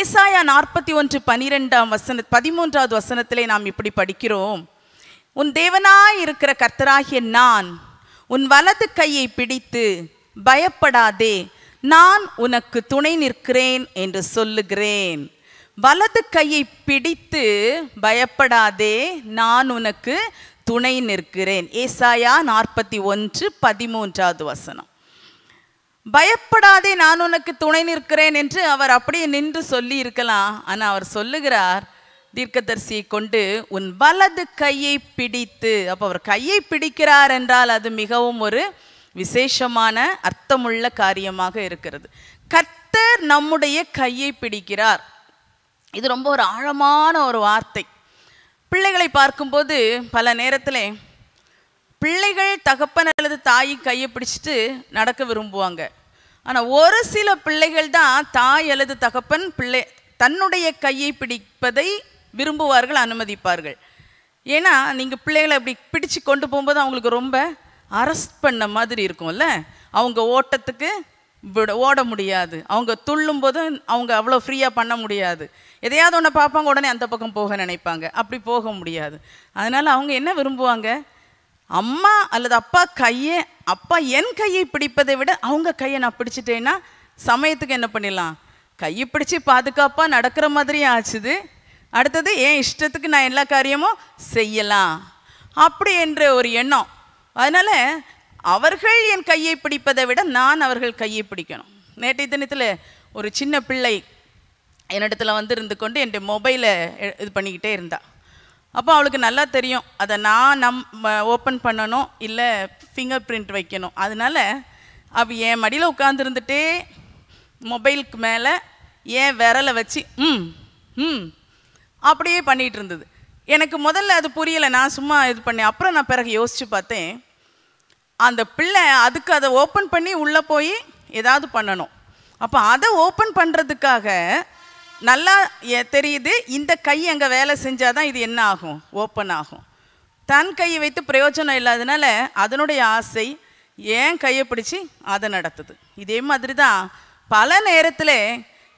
ஏசாயா நாற்பத்தி ஒன்று பனிரெண்டாம் வசன பதிமூன்றாவது வசனத்திலே நாம் இப்படி படிக்கிறோம் உன் தேவனாய் இருக்கிற கர்த்தராகிய நான் உன் வலது கையை பிடித்து பயப்படாதே நான் உனக்கு துணை நிற்கிறேன் என்று சொல்லுகிறேன் வலது கையை பிடித்து பயப்படாதே நான் உனக்கு துணை நிற்கிறேன் ஏசாயா நாற்பத்தி ஒன்று பதிமூன்றாவது வசனம் பயப்படாதே நான் உனக்கு துணை நிற்கிறேன் என்று அவர் அப்படியே நின்று சொல்லி இருக்கலாம் ஆனால் அவர் சொல்லுகிறார் தீர்க்கதரிசியை கொண்டு உன் வலது கையை பிடித்து அப்போ அவர் கையை பிடிக்கிறார் என்றால் அது மிகவும் ஒரு விசேஷமான அர்த்தமுள்ள காரியமாக இருக்கிறது கத்தர் நம்முடைய கையை பிடிக்கிறார் இது ரொம்ப ஒரு ஆழமான ஒரு வார்த்தை பிள்ளைகளை பார்க்கும்போது பல நேரத்தில் பிள்ளைகள் தகப்பன் அல்லது தாயின் கையை பிடிச்சிட்டு நடக்க விரும்புவாங்க ஆனால் ஒரு சில பிள்ளைகள் தான் தாய் அல்லது தகப்பன் பிள்ளை தன்னுடைய கையை பிடிப்பதை விரும்புவார்கள் அனுமதிப்பார்கள் ஏன்னா நீங்கள் பிள்ளைகளை அப்படி பிடிச்சு கொண்டு போகும்போது அவங்களுக்கு ரொம்ப அரெஸ்ட் பண்ண மாதிரி இருக்கும்ல அவங்க ஓட்டத்துக்கு விட ஓட முடியாது அவங்க துள்ளும் போது அவங்க அவ்வளோ ஃப்ரீயாக பண்ண முடியாது எதையாவது ஒன்று பார்ப்பாங்க உடனே அந்த பக்கம் போக நினைப்பாங்க அப்படி போக முடியாது அதனால் அவங்க என்ன விரும்புவாங்க அம்மா அல்லது அப்பா கையை அப்பா என் கையை பிடிப்பதை விட அவங்க கையை நான் பிடிச்சிட்டேன்னா சமயத்துக்கு என்ன பண்ணிடலாம் கையை பிடிச்சி பாதுகாப்பாக நடக்கிற மாதிரியும் ஆச்சுது அடுத்தது என் இஷ்டத்துக்கு நான் எல்லா காரியமும் செய்யலாம் அப்படி என்ற ஒரு எண்ணம் அதனால் அவர்கள் என் கையை பிடிப்பதை விட நான் அவர்கள் கையை பிடிக்கணும் நேற்றைய தினத்தில் ஒரு சின்ன பிள்ளை என்னிடத்துல வந்து இருந்து கொண்டு என் மொபைலை இது பண்ணிக்கிட்டே இருந்தாள் அப்போ அவளுக்கு நல்லா தெரியும் அதை நான் நம் ஓப்பன் பண்ணணும் இல்லை ஃபிங்கர் பிரிண்ட் வைக்கணும் அதனால் அவள் என் மடியில் உட்காந்துருந்துட்டே மொபைலுக்கு மேலே என் விரலை வச்சு ம் ம் அப்படியே பண்ணிகிட்டு இருந்தது எனக்கு முதல்ல அது புரியலை நான் சும்மா இது பண்ணேன் அப்புறம் நான் பிறகு யோசித்து பார்த்தேன் அந்த பிள்ளை அதுக்கு அதை ஓப்பன் பண்ணி உள்ளே போய் ஏதாவது பண்ணணும் அப்போ அதை ஓப்பன் பண்ணுறதுக்காக நல்லா தெரியுது இந்த கை அங்கே வேலை செஞ்சால் தான் இது என்ன ஆகும் ஓப்பன் ஆகும் தன் கையை வைத்து பிரயோஜனம் இல்லாதனால அதனுடைய ஆசை ஏன் கையை பிடிச்சி அதை நடத்துது இதே மாதிரி தான் பல நேரத்தில்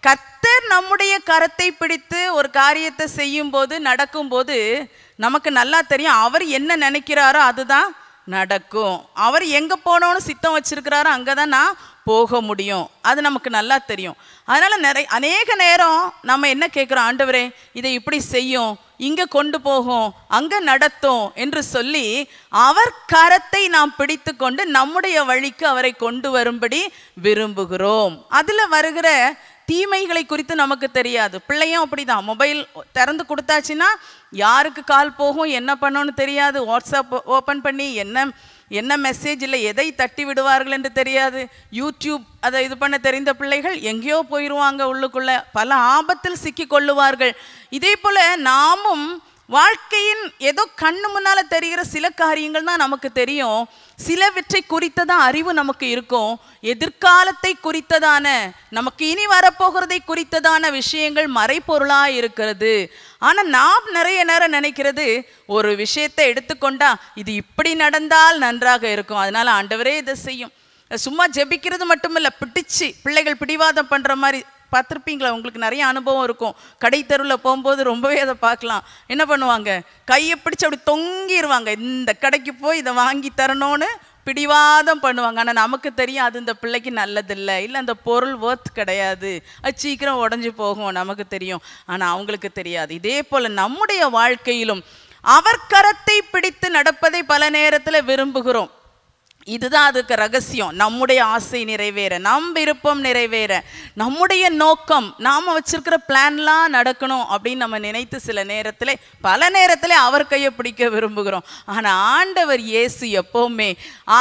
கத்தர் நம்முடைய கரத்தை பிடித்து ஒரு காரியத்தை செய்யும்போது நடக்கும்போது நமக்கு நல்லா தெரியும் அவர் என்ன நினைக்கிறாரோ அதுதான் நடக்கும் அவர் எங்கே போனோன்னு சித்தம் வச்சிருக்கிறாரோ அங்கே தான் நான் போக முடியும் அது நமக்கு நல்லா தெரியும் அதனால் நிறைய அநேக நேரம் நம்ம என்ன கேட்குறோம் ஆண்டவரே இதை இப்படி செய்யும் இங்கே கொண்டு போகும் அங்கே நடத்தும் என்று சொல்லி அவர் கரத்தை நாம் பிடித்து கொண்டு நம்முடைய வழிக்கு அவரை கொண்டு வரும்படி விரும்புகிறோம் அதில் வருகிற தீமைகளை குறித்து நமக்கு தெரியாது பிள்ளையும் அப்படிதான் மொபைல் திறந்து கொடுத்தாச்சுன்னா யாருக்கு கால் போகும் என்ன பண்ணோன்னு தெரியாது வாட்ஸ்அப் ஓப்பன் பண்ணி என்ன என்ன மெசேஜ் இல்லை எதை தட்டி விடுவார்கள் என்று தெரியாது யூடியூப் அதை இது பண்ண தெரிந்த பிள்ளைகள் எங்கேயோ போயிடுவாங்க உள்ளுக்குள்ளே பல ஆபத்தில் சிக்கி கொள்ளுவார்கள் இதே போல் நாமும் வாழ்க்கையின் ஏதோ கண்ணு முன்னால் தெரிகிற சில காரியங்கள் தான் நமக்கு தெரியும் சிலவற்றை குறித்ததான் அறிவு நமக்கு இருக்கும் எதிர்காலத்தை குறித்ததான நமக்கு இனி வரப்போகிறதை குறித்ததான விஷயங்கள் மறைப்பொருளாக இருக்கிறது ஆனால் நாம் நிறைய நேரம் நினைக்கிறது ஒரு விஷயத்தை எடுத்துக்கொண்டா இது இப்படி நடந்தால் நன்றாக இருக்கும் அதனால் ஆண்டவரே இதை செய்யும் சும்மா ஜெபிக்கிறது மட்டுமில்ல பிடிச்சு பிள்ளைகள் பிடிவாதம் பண்ணுற மாதிரி பார்த்துருப்பீங்களா உங்களுக்கு நிறைய அனுபவம் இருக்கும் கடை தெருவில் போகும்போது ரொம்பவே அதை பார்க்கலாம் என்ன பண்ணுவாங்க கையை பிடிச்சி அப்படி தொங்கிடுவாங்க இந்த கடைக்கு போய் இதை வாங்கி தரணும்னு பிடிவாதம் பண்ணுவாங்க ஆனால் நமக்கு தெரியும் அது இந்த பிள்ளைக்கு நல்லதில்லை இல்லை அந்த பொருள் ஒர்த் கிடையாது அது சீக்கிரம் உடஞ்சி போகும் நமக்கு தெரியும் ஆனால் அவங்களுக்கு தெரியாது இதே போல் நம்முடைய வாழ்க்கையிலும் அவர் கரத்தை பிடித்து நடப்பதை பல நேரத்தில் விரும்புகிறோம் இதுதான் அதுக்கு ரகசியம் நம்முடைய ஆசை நிறைவேற நம் விருப்பம் நிறைவேற நம்முடைய நோக்கம் நாம் வச்சிருக்கிற பிளான்லாம் நடக்கணும் அப்படின்னு நம்ம நினைத்து சில நேரத்தில் பல நேரத்தில் அவர் கையை பிடிக்க விரும்புகிறோம் ஆனால் ஆண்டவர் இயேசு எப்போவுமே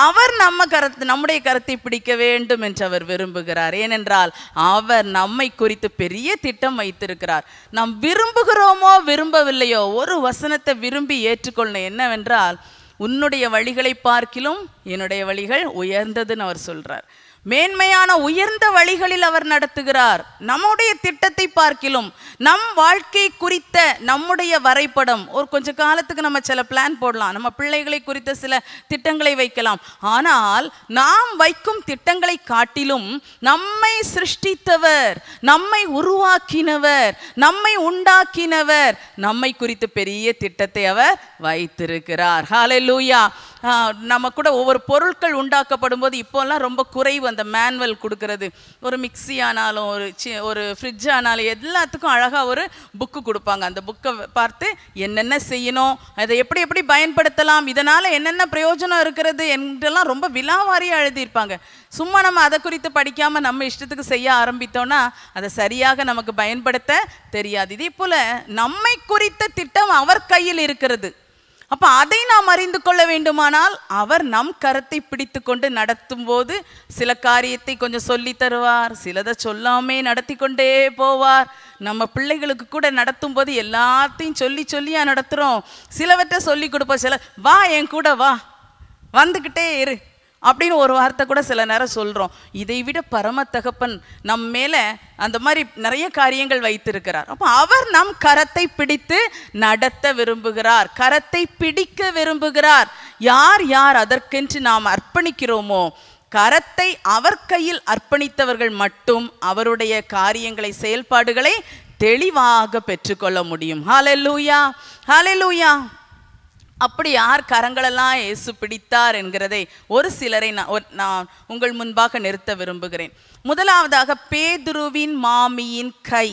அவர் நம்ம கருத்து நம்முடைய கருத்தை பிடிக்க வேண்டும் என்று அவர் விரும்புகிறார் ஏனென்றால் அவர் நம்மை குறித்து பெரிய திட்டம் வைத்திருக்கிறார் நாம் விரும்புகிறோமோ விரும்பவில்லையோ ஒரு வசனத்தை விரும்பி ஏற்றுக்கொள்ள என்னவென்றால் உன்னுடைய வழிகளை பார்க்கிலும் என்னுடைய வழிகள் உயர்ந்ததுன்னு அவர் சொல்கிறார் மேன்மையான உயர்ந்த வழிகளில் அவர் நடத்துகிறார் நம்முடைய திட்டத்தை பார்க்கிலும் நம் வாழ்க்கை குறித்த நம்முடைய வரைபடம் ஒரு கொஞ்ச காலத்துக்கு நம்ம சில பிளான் போடலாம் நம்ம பிள்ளைகளை குறித்த சில திட்டங்களை வைக்கலாம் ஆனால் நாம் வைக்கும் திட்டங்களை காட்டிலும் நம்மை சிருஷ்டித்தவர் நம்மை உருவாக்கினவர் நம்மை உண்டாக்கினவர் நம்மை குறித்து பெரிய திட்டத்தை அவர் வைத்திருக்கிறார் ஹாலே லூயா நம்ம கூட ஒவ்வொரு பொருட்கள் உண்டாக்கப்படும் போது இப்போல்லாம் ரொம்ப குறைவு அந்த மேனுவல் கொடுக்கறது ஒரு மிக்சி ஆனாலும் ஒரு சி ஒரு ஃப்ரிட்ஜ் ஆனாலும் எல்லாத்துக்கும் அழகாக ஒரு புக்கு கொடுப்பாங்க அந்த புக்கை பார்த்து என்னென்ன செய்யணும் அதை எப்படி எப்படி பயன்படுத்தலாம் இதனால் என்னென்ன பிரயோஜனம் இருக்கிறது என்றெல்லாம் ரொம்ப விழாவாரியாக எழுதியிருப்பாங்க சும்மா நம்ம அதை குறித்து படிக்காமல் நம்ம இஷ்டத்துக்கு செய்ய ஆரம்பித்தோன்னா அதை சரியாக நமக்கு பயன்படுத்த தெரியாது இதே போல் நம்மை குறித்த திட்டம் அவர் கையில் இருக்கிறது அப்போ அதை நாம் அறிந்து கொள்ள வேண்டுமானால் அவர் நம் கருத்தை பிடித்து கொண்டு நடத்தும் போது சில காரியத்தை கொஞ்சம் சொல்லி தருவார் சிலதை சொல்லாமே நடத்தி கொண்டே போவார் நம்ம பிள்ளைகளுக்கு கூட நடத்தும் போது எல்லாத்தையும் சொல்லி சொல்லியா நடத்துகிறோம் சிலவற்றை சொல்லி கொடுப்போம் சில வா என் கூட வா வந்துக்கிட்டே இரு அப்படின்னு ஒரு வார்த்தை கூட சில நேரம் சொல்கிறோம் இதை விட பரம தகப்பன் நம் மேலே அந்த மாதிரி நிறைய காரியங்கள் வைத்திருக்கிறார் அப்போ அவர் நம் கரத்தை பிடித்து நடத்த விரும்புகிறார் கரத்தை பிடிக்க விரும்புகிறார் யார் யார் அதற்கென்று நாம் அர்ப்பணிக்கிறோமோ கரத்தை அவர் கையில் அர்ப்பணித்தவர்கள் மட்டும் அவருடைய காரியங்களை செயல்பாடுகளை தெளிவாக பெற்றுக்கொள்ள முடியும் ஹாலெல்லூயா ஹாலெல்லூயா அப்படி யார் கரங்களெல்லாம் இயேசு பிடித்தார் என்கிறதை ஒரு சிலரை நான் நான் உங்கள் முன்பாக நிறுத்த விரும்புகிறேன் முதலாவதாக பேதுருவின் மாமியின் கை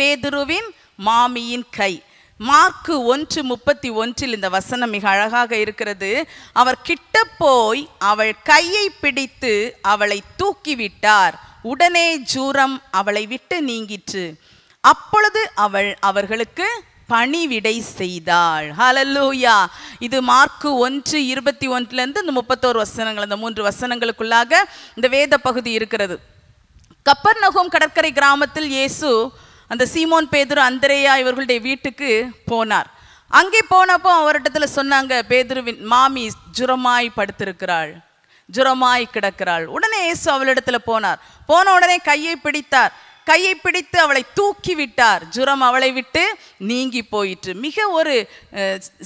பேதுருவின் மாமியின் கை மார்க்கு ஒன்று முப்பத்தி ஒன்றில் இந்த வசனம் மிக அழகாக இருக்கிறது அவர் கிட்ட போய் அவள் கையை பிடித்து அவளை தூக்கிவிட்டார் உடனே ஜூரம் அவளை விட்டு நீங்கிற்று அப்பொழுது அவள் அவர்களுக்கு பணிவிடை செய்தாள் ஹலல்லூயா இது மார்க்கு ஒன்று இருபத்தி ஒன்றுலேருந்து இந்த முப்பத்தோரு வசனங்கள் அந்த மூன்று வசனங்களுக்குள்ளாக இந்த வேத பகுதி இருக்கிறது கப்பர் நகோம் கடற்கரை கிராமத்தில் இயேசு அந்த சீமோன் பேதுரு அந்தரையா இவர்களுடைய வீட்டுக்கு போனார் அங்கே போனப்போ அவரிடத்துல சொன்னாங்க பேதுருவின் மாமி ஜுரமாய் படுத்திருக்கிறாள் ஜுரமாய் கிடக்கிறாள் உடனே இயேசு அவளிடத்துல போனார் போன உடனே கையை பிடித்தார் கையை பிடித்து அவளை தூக்கி விட்டார் ஜுரம் அவளை விட்டு நீங்கி போயிற்று மிக ஒரு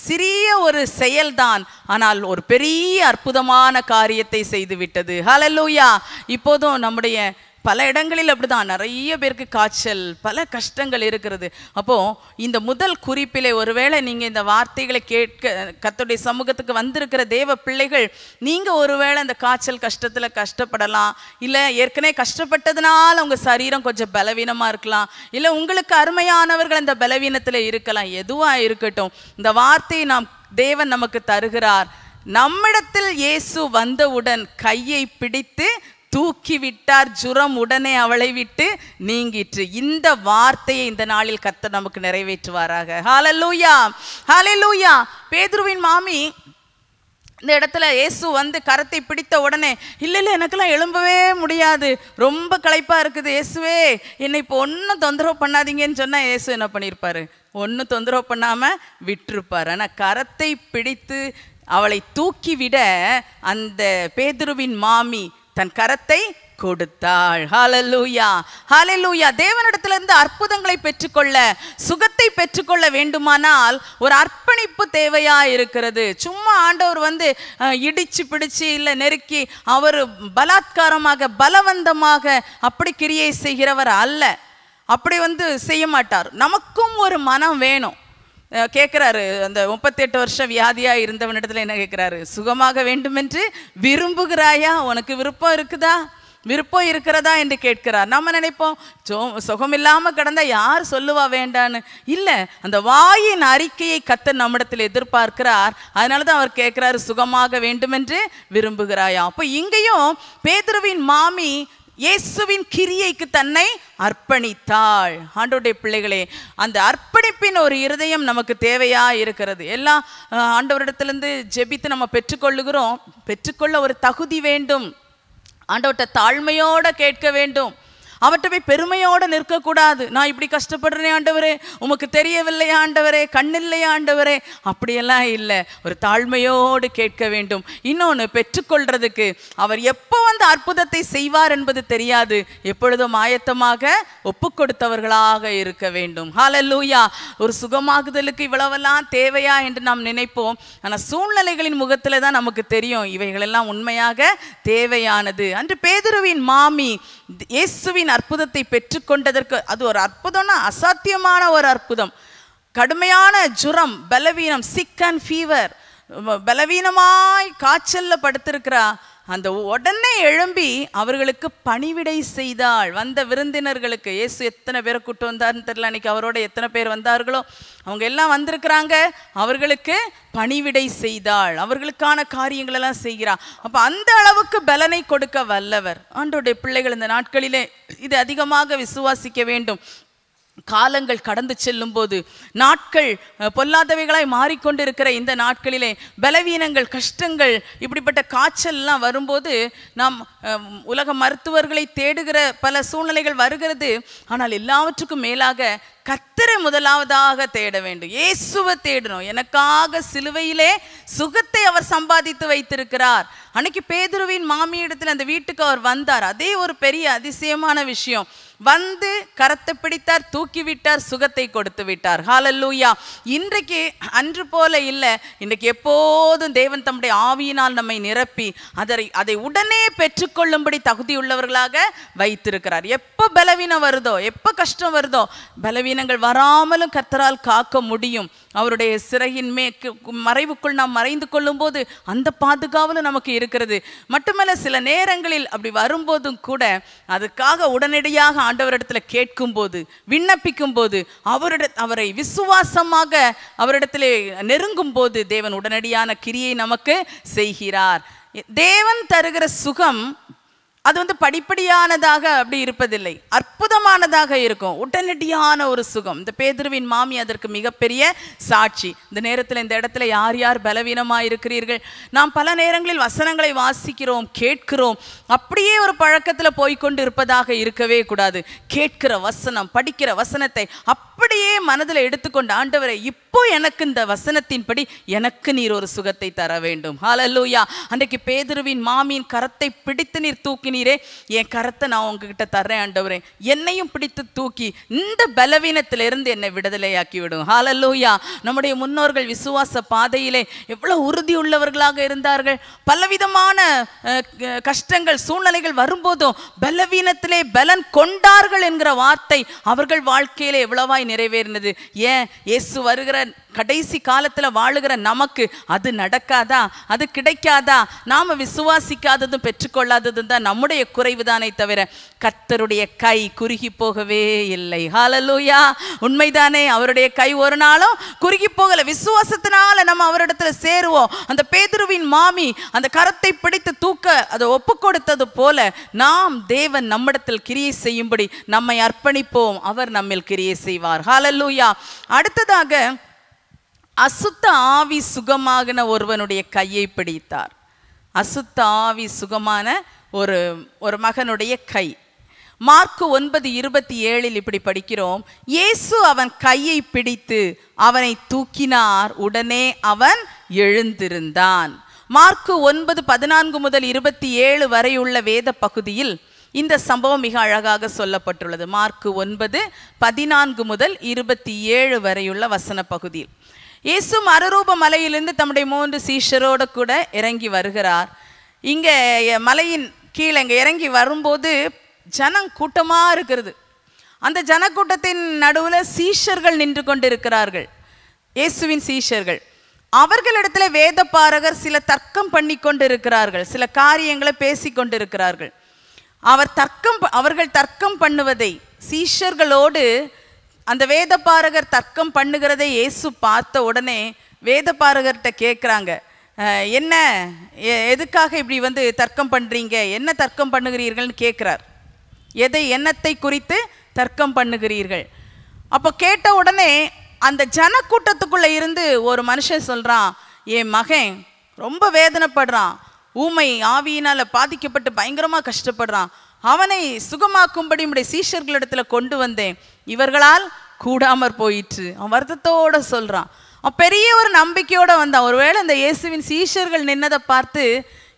சிறிய ஒரு செயல்தான் ஆனால் ஒரு பெரிய அற்புதமான காரியத்தை செய்து செய்துவிட்டது ஹலலூயா இப்போதும் நம்முடைய பல இடங்களில் அப்படி தான் நிறைய பேருக்கு காய்ச்சல் பல கஷ்டங்கள் இருக்கிறது அப்போ இந்த முதல் குறிப்பிலே ஒருவேளை நீங்க இந்த வார்த்தைகளை கேட்க கத்துடைய சமூகத்துக்கு வந்திருக்கிற தேவ பிள்ளைகள் நீங்க ஒருவேளை அந்த காய்ச்சல் கஷ்டத்துல கஷ்டப்படலாம் இல்லை ஏற்கனவே கஷ்டப்பட்டதுனால உங்க சரீரம் கொஞ்சம் பலவீனமா இருக்கலாம் இல்லை உங்களுக்கு அருமையானவர்கள் அந்த பலவீனத்தில் இருக்கலாம் எதுவா இருக்கட்டும் இந்த வார்த்தையை நாம் தேவன் நமக்கு தருகிறார் நம்மிடத்தில் இயேசு வந்தவுடன் கையை பிடித்து தூக்கி விட்டார் ஜுரம் உடனே அவளை விட்டு நீங்கிற்று இந்த வார்த்தையை இந்த நாளில் கத்த நமக்கு நிறைவேற்றுவாராக ஹாலலூயா ஹாலலூயா பேதுருவின் மாமி இந்த இடத்துல இயேசு வந்து கரத்தை பிடித்த உடனே இல்லை இல்லை எனக்கெல்லாம் எழும்பவே முடியாது ரொம்ப களைப்பாக இருக்குது இயேசுவே என்னை இப்போ ஒன்றும் தொந்தரவு பண்ணாதீங்கன்னு சொன்னால் இயேசு என்ன பண்ணியிருப்பார் ஒன்றும் தொந்தரவு பண்ணாமல் விட்டுருப்பார் ஆனால் கரத்தை பிடித்து அவளை தூக்கிவிட அந்த பேதுருவின் மாமி தன் கரத்தை கொடுத்தாள் ஹலலூயா தேவனிடத்திலிருந்து அற்புதங்களை பெற்றுக்கொள்ள சுகத்தை பெற்றுக்கொள்ள வேண்டுமானால் ஒரு அர்ப்பணிப்பு தேவையா இருக்கிறது சும்மா ஆண்டவர் வந்து இடிச்சு பிடிச்சு இல்லை நெருக்கி அவர் பலாத்காரமாக பலவந்தமாக அப்படி கிரியை செய்கிறவர் அல்ல அப்படி வந்து செய்ய மாட்டார் நமக்கும் ஒரு மனம் வேணும் கேட்குறாரு அந்த முப்பத்தெட்டு வருஷம் வியாதியாக இருந்தவனிடத்துல என்ன கேட்குறாரு சுகமாக வேண்டுமென்று விரும்புகிறாயா உனக்கு விருப்பம் இருக்குதா விருப்பம் இருக்கிறதா என்று கேட்கிறார் நம்ம நினைப்போம் சோ சுகம் இல்லாமல் கிடந்தால் யார் சொல்லுவா வேண்டான்னு இல்லை அந்த வாயின் அறிக்கையை கத்த நம்மிடத்தில் எதிர்பார்க்கிறார் அதனால தான் அவர் கேட்குறாரு சுகமாக வேண்டுமென்று விரும்புகிறாயா அப்போ இங்கேயும் பேதுருவின் மாமி இயேசுவின் கிரியைக்கு தன்னை அர்ப்பணித்தாள் ஆண்டோடைய பிள்ளைகளே அந்த அர்ப்பணிப்பின் ஒரு இருதயம் நமக்கு தேவையா இருக்கிறது எல்லாம் ஆண்டவரிடத்துலேருந்து ஜெபித்து நம்ம பெற்றுக்கொள்ளுகிறோம் பெற்றுக்கொள்ள ஒரு தகுதி வேண்டும் ஆண்டவர்கிட்ட தாழ்மையோட கேட்க வேண்டும் அவற்றை போய் பெருமையோடு நிற்கக்கூடாது நான் இப்படி கஷ்டப்படுறேன் ஆண்டவரே உமக்கு தெரியவில்லை ஆண்டவரே கண்ணில்லை ஆண்டவரே அப்படியெல்லாம் இல்லை ஒரு தாழ்மையோடு கேட்க வேண்டும் இன்னொன்று பெற்றுக்கொள்றதுக்கு அவர் எப்போ வந்து அற்புதத்தை செய்வார் என்பது தெரியாது எப்பொழுதும் ஆயத்தமாக ஒப்பு கொடுத்தவர்களாக இருக்க வேண்டும் ஹாலல்லூயா ஒரு சுகமாகுதலுக்கு இவ்வளவெல்லாம் தேவையா என்று நாம் நினைப்போம் ஆனால் சூழ்நிலைகளின் முகத்தில் தான் நமக்கு தெரியும் இவைகளெல்லாம் உண்மையாக தேவையானது அன்று பேதுருவின் மாமி இயேசுவின் அற்புதத்தை பெற்றுக்கொண்டதற்கு அது ஒரு அற்புதம்னா அசாத்தியமான ஒரு அற்புதம் கடுமையான ஜுரம் பலவீனம் சிக் அண்ட் ஃபீவர் பலவீனமாய் காய்ச்சலில் படுத்திருக்கிறா அந்த உடனே எழும்பி அவர்களுக்கு பணிவிடை செய்தாள் வந்த விருந்தினர்களுக்கு ஏசு எத்தனை பேரை கூட்டு வந்தார்னு தெரியல அன்றைக்கி அவரோட எத்தனை பேர் வந்தார்களோ அவங்க எல்லாம் வந்திருக்கிறாங்க அவர்களுக்கு பணிவிடை செய்தாள் அவர்களுக்கான காரியங்களெல்லாம் செய்கிறாள் அப்போ அந்த அளவுக்கு பலனை கொடுக்க வல்லவர் ஆண்டோடைய பிள்ளைகள் இந்த நாட்களிலே இது அதிகமாக விசுவாசிக்க வேண்டும் காலங்கள் கடந்து செல்லும் போது நாட்கள் பொல்லாதவைகளாய் மாறிக்கொண்டிருக்கிற இந்த நாட்களிலே பலவீனங்கள் கஷ்டங்கள் இப்படிப்பட்ட காய்ச்சல்லாம் வரும்போது நாம் உலக மருத்துவர்களை தேடுகிற பல சூழ்நிலைகள் வருகிறது ஆனால் எல்லாவற்றுக்கும் மேலாக கத்தரை முதலாவதாக தேட வேண்டும் இயேசுவை தேடணும் எனக்காக சிலுவையிலே சுகத்தை அவர் சம்பாதித்து வைத்திருக்கிறார் அன்னைக்கு பேதுருவின் மாமியிடத்தில் அந்த வீட்டுக்கு அவர் வந்தார் அதே ஒரு பெரிய அதிசயமான விஷயம் வந்து கரத்தை பிடித்தார் தூக்கிவிட்டார் சுகத்தை கொடுத்து விட்டார் ஹாலல்லூயா இன்றைக்கு அன்று போல இல்லை இன்றைக்கு எப்போதும் தேவன் தம்முடைய ஆவியினால் நம்மை நிரப்பி அதை அதை உடனே பெற்றுக்கொள்ளும்படி தகுதியுள்ளவர்களாக வைத்திருக்கிறார் எப்போ பலவீனம் வருதோ எப்போ கஷ்டம் வருதோ பலவீனங்கள் வராமலும் கத்தரால் காக்க முடியும் அவருடைய சிறையின் மே மறைவுக்குள் நாம் மறைந்து கொள்ளும்போது அந்த பாதுகாவலும் நமக்கு இருக்கிறது மட்டுமல்ல சில நேரங்களில் அப்படி வரும்போதும் கூட அதுக்காக உடனடியாக ஆண்டவரிடத்தில் கேட்கும்போது விண்ணப்பிக்கும் போது அவரிட அவரை விசுவாசமாக அவரிடத்தில் நெருங்கும் போது தேவன் உடனடியான கிரியை நமக்கு செய்கிறார் தேவன் தருகிற சுகம் அது வந்து படிப்படியானதாக அப்படி இருப்பதில்லை அற்புதமானதாக இருக்கும் உடனடியான ஒரு சுகம் இந்த பேதுருவின் மாமி அதற்கு மிகப்பெரிய சாட்சி இந்த நேரத்தில் இந்த இடத்துல யார் யார் பலவீனமாக இருக்கிறீர்கள் நாம் பல நேரங்களில் வசனங்களை வாசிக்கிறோம் கேட்கிறோம் அப்படியே ஒரு பழக்கத்தில் போய்கொண்டு இருப்பதாக இருக்கவே கூடாது கேட்கிற வசனம் படிக்கிற வசனத்தை அப்படியே மனதில் எடுத்துக்கொண்டு ஆண்டவரை இப்போ இப்போ எனக்கு இந்த வசனத்தின்படி எனக்கு நீர் ஒரு சுகத்தை தர வேண்டும் ஹாலல்லூயா அன்றைக்கு பேதுருவின் மாமியின் கரத்தை பிடித்து நீர் தூக்கினீரே என் கரத்தை நான் உங்ககிட்ட தர்றேன் ஆண்டவரே என்னையும் பிடித்து தூக்கி இந்த பலவீனத்திலிருந்து என்னை விடுதலையாக்கி விடும் ஹாலல்லூயா நம்முடைய முன்னோர்கள் விசுவாச பாதையிலே எவ்வளோ உறுதி உள்ளவர்களாக இருந்தார்கள் பலவிதமான கஷ்டங்கள் சூழ்நிலைகள் வரும்போதும் பலவீனத்திலே பலன் கொண்டார்கள் என்கிற வார்த்தை அவர்கள் வாழ்க்கையிலே எவ்வளவாய் நிறைவேறினது ஏன் இயேசு வருகிற கடைசி காலத்தில் வாழுகிற நமக்கு அது நடக்காதா அது கிடைக்காதா நாம் விசுவாசிக்காததும் பெற்றுக்கொள்ளாததும் தான் நம்முடைய குறைவு தானே தவிர கத்தருடைய கை குறுகி போகவே இல்லை ஹாலலூயா உண்மைதானே அவருடைய கை ஒரு நாளும் குறுகி போகலை விசுவாசத்தினால நம்ம அவரிடத்துல சேருவோம் அந்த பேதுருவின் மாமி அந்த கரத்தை பிடித்து தூக்க அதை ஒப்பு கொடுத்தது போல நாம் தேவன் நம்மிடத்தில் கிரியை செய்யும்படி நம்மை அர்ப்பணிப்போம் அவர் நம்மில் கிரியை செய்வார் ஹாலல்லூயா அடுத்ததாக அசுத்த ஆவி சுகமாகின ஒருவனுடைய கையை பிடித்தார் அசுத்த ஆவி சுகமான ஒரு ஒரு மகனுடைய கை மார்க்கு ஒன்பது இருபத்தி ஏழில் இப்படி படிக்கிறோம் இயேசு அவன் கையை பிடித்து அவனை தூக்கினார் உடனே அவன் எழுந்திருந்தான் மார்க்கு ஒன்பது பதினான்கு முதல் இருபத்தி ஏழு வரை உள்ள வேத பகுதியில் இந்த சம்பவம் மிக அழகாக சொல்லப்பட்டுள்ளது மார்க்கு ஒன்பது பதினான்கு முதல் இருபத்தி ஏழு வரையுள்ள வசன பகுதியில் இயேசு மறுரூப மலையிலிருந்து தம்முடைய மூன்று சீஷரோடு கூட இறங்கி வருகிறார் இங்கே மலையின் கீழே இங்கே இறங்கி வரும்போது ஜனம் கூட்டமாக இருக்கிறது அந்த ஜனக்கூட்டத்தின் நடுவில் சீஷர்கள் நின்று கொண்டிருக்கிறார்கள் இயேசுவின் சீஷர்கள் அவர்களிடத்தில் வேத பாரகர் சில தர்க்கம் பண்ணி கொண்டிருக்கிறார்கள் சில காரியங்களை பேசி கொண்டிருக்கிறார்கள் அவர் தர்க்கம் அவர்கள் தர்க்கம் பண்ணுவதை சீஷர்களோடு அந்த பாரகர் தர்க்கம் பண்ணுகிறதை இயேசு பார்த்த உடனே பாரகர்கிட்ட கேட்குறாங்க என்ன எதுக்காக இப்படி வந்து தர்க்கம் பண்ணுறீங்க என்ன தர்க்கம் பண்ணுகிறீர்கள்னு கேட்குறார் எதை எண்ணத்தை குறித்து தர்க்கம் பண்ணுகிறீர்கள் அப்போ கேட்ட உடனே அந்த ஜனக்கூட்டத்துக்குள்ளே இருந்து ஒரு மனுஷன் சொல்கிறான் என் மகன் ரொம்ப வேதனைப்படுறான் ஊமை ஆவியினால் பாதிக்கப்பட்டு பயங்கரமாக கஷ்டப்படுறான் அவனை சுகமாக்கும்படி நம்முடைய சீஷர்களிடத்தில் கொண்டு வந்தேன் இவர்களால் கூடாமற் போயிற்று அவன் வருத்தத்தோட சொல்கிறான் அவன் பெரிய ஒரு நம்பிக்கையோட வந்தான் ஒருவேளை இந்த இயேசுவின் சீஷர்கள் நின்னதை பார்த்து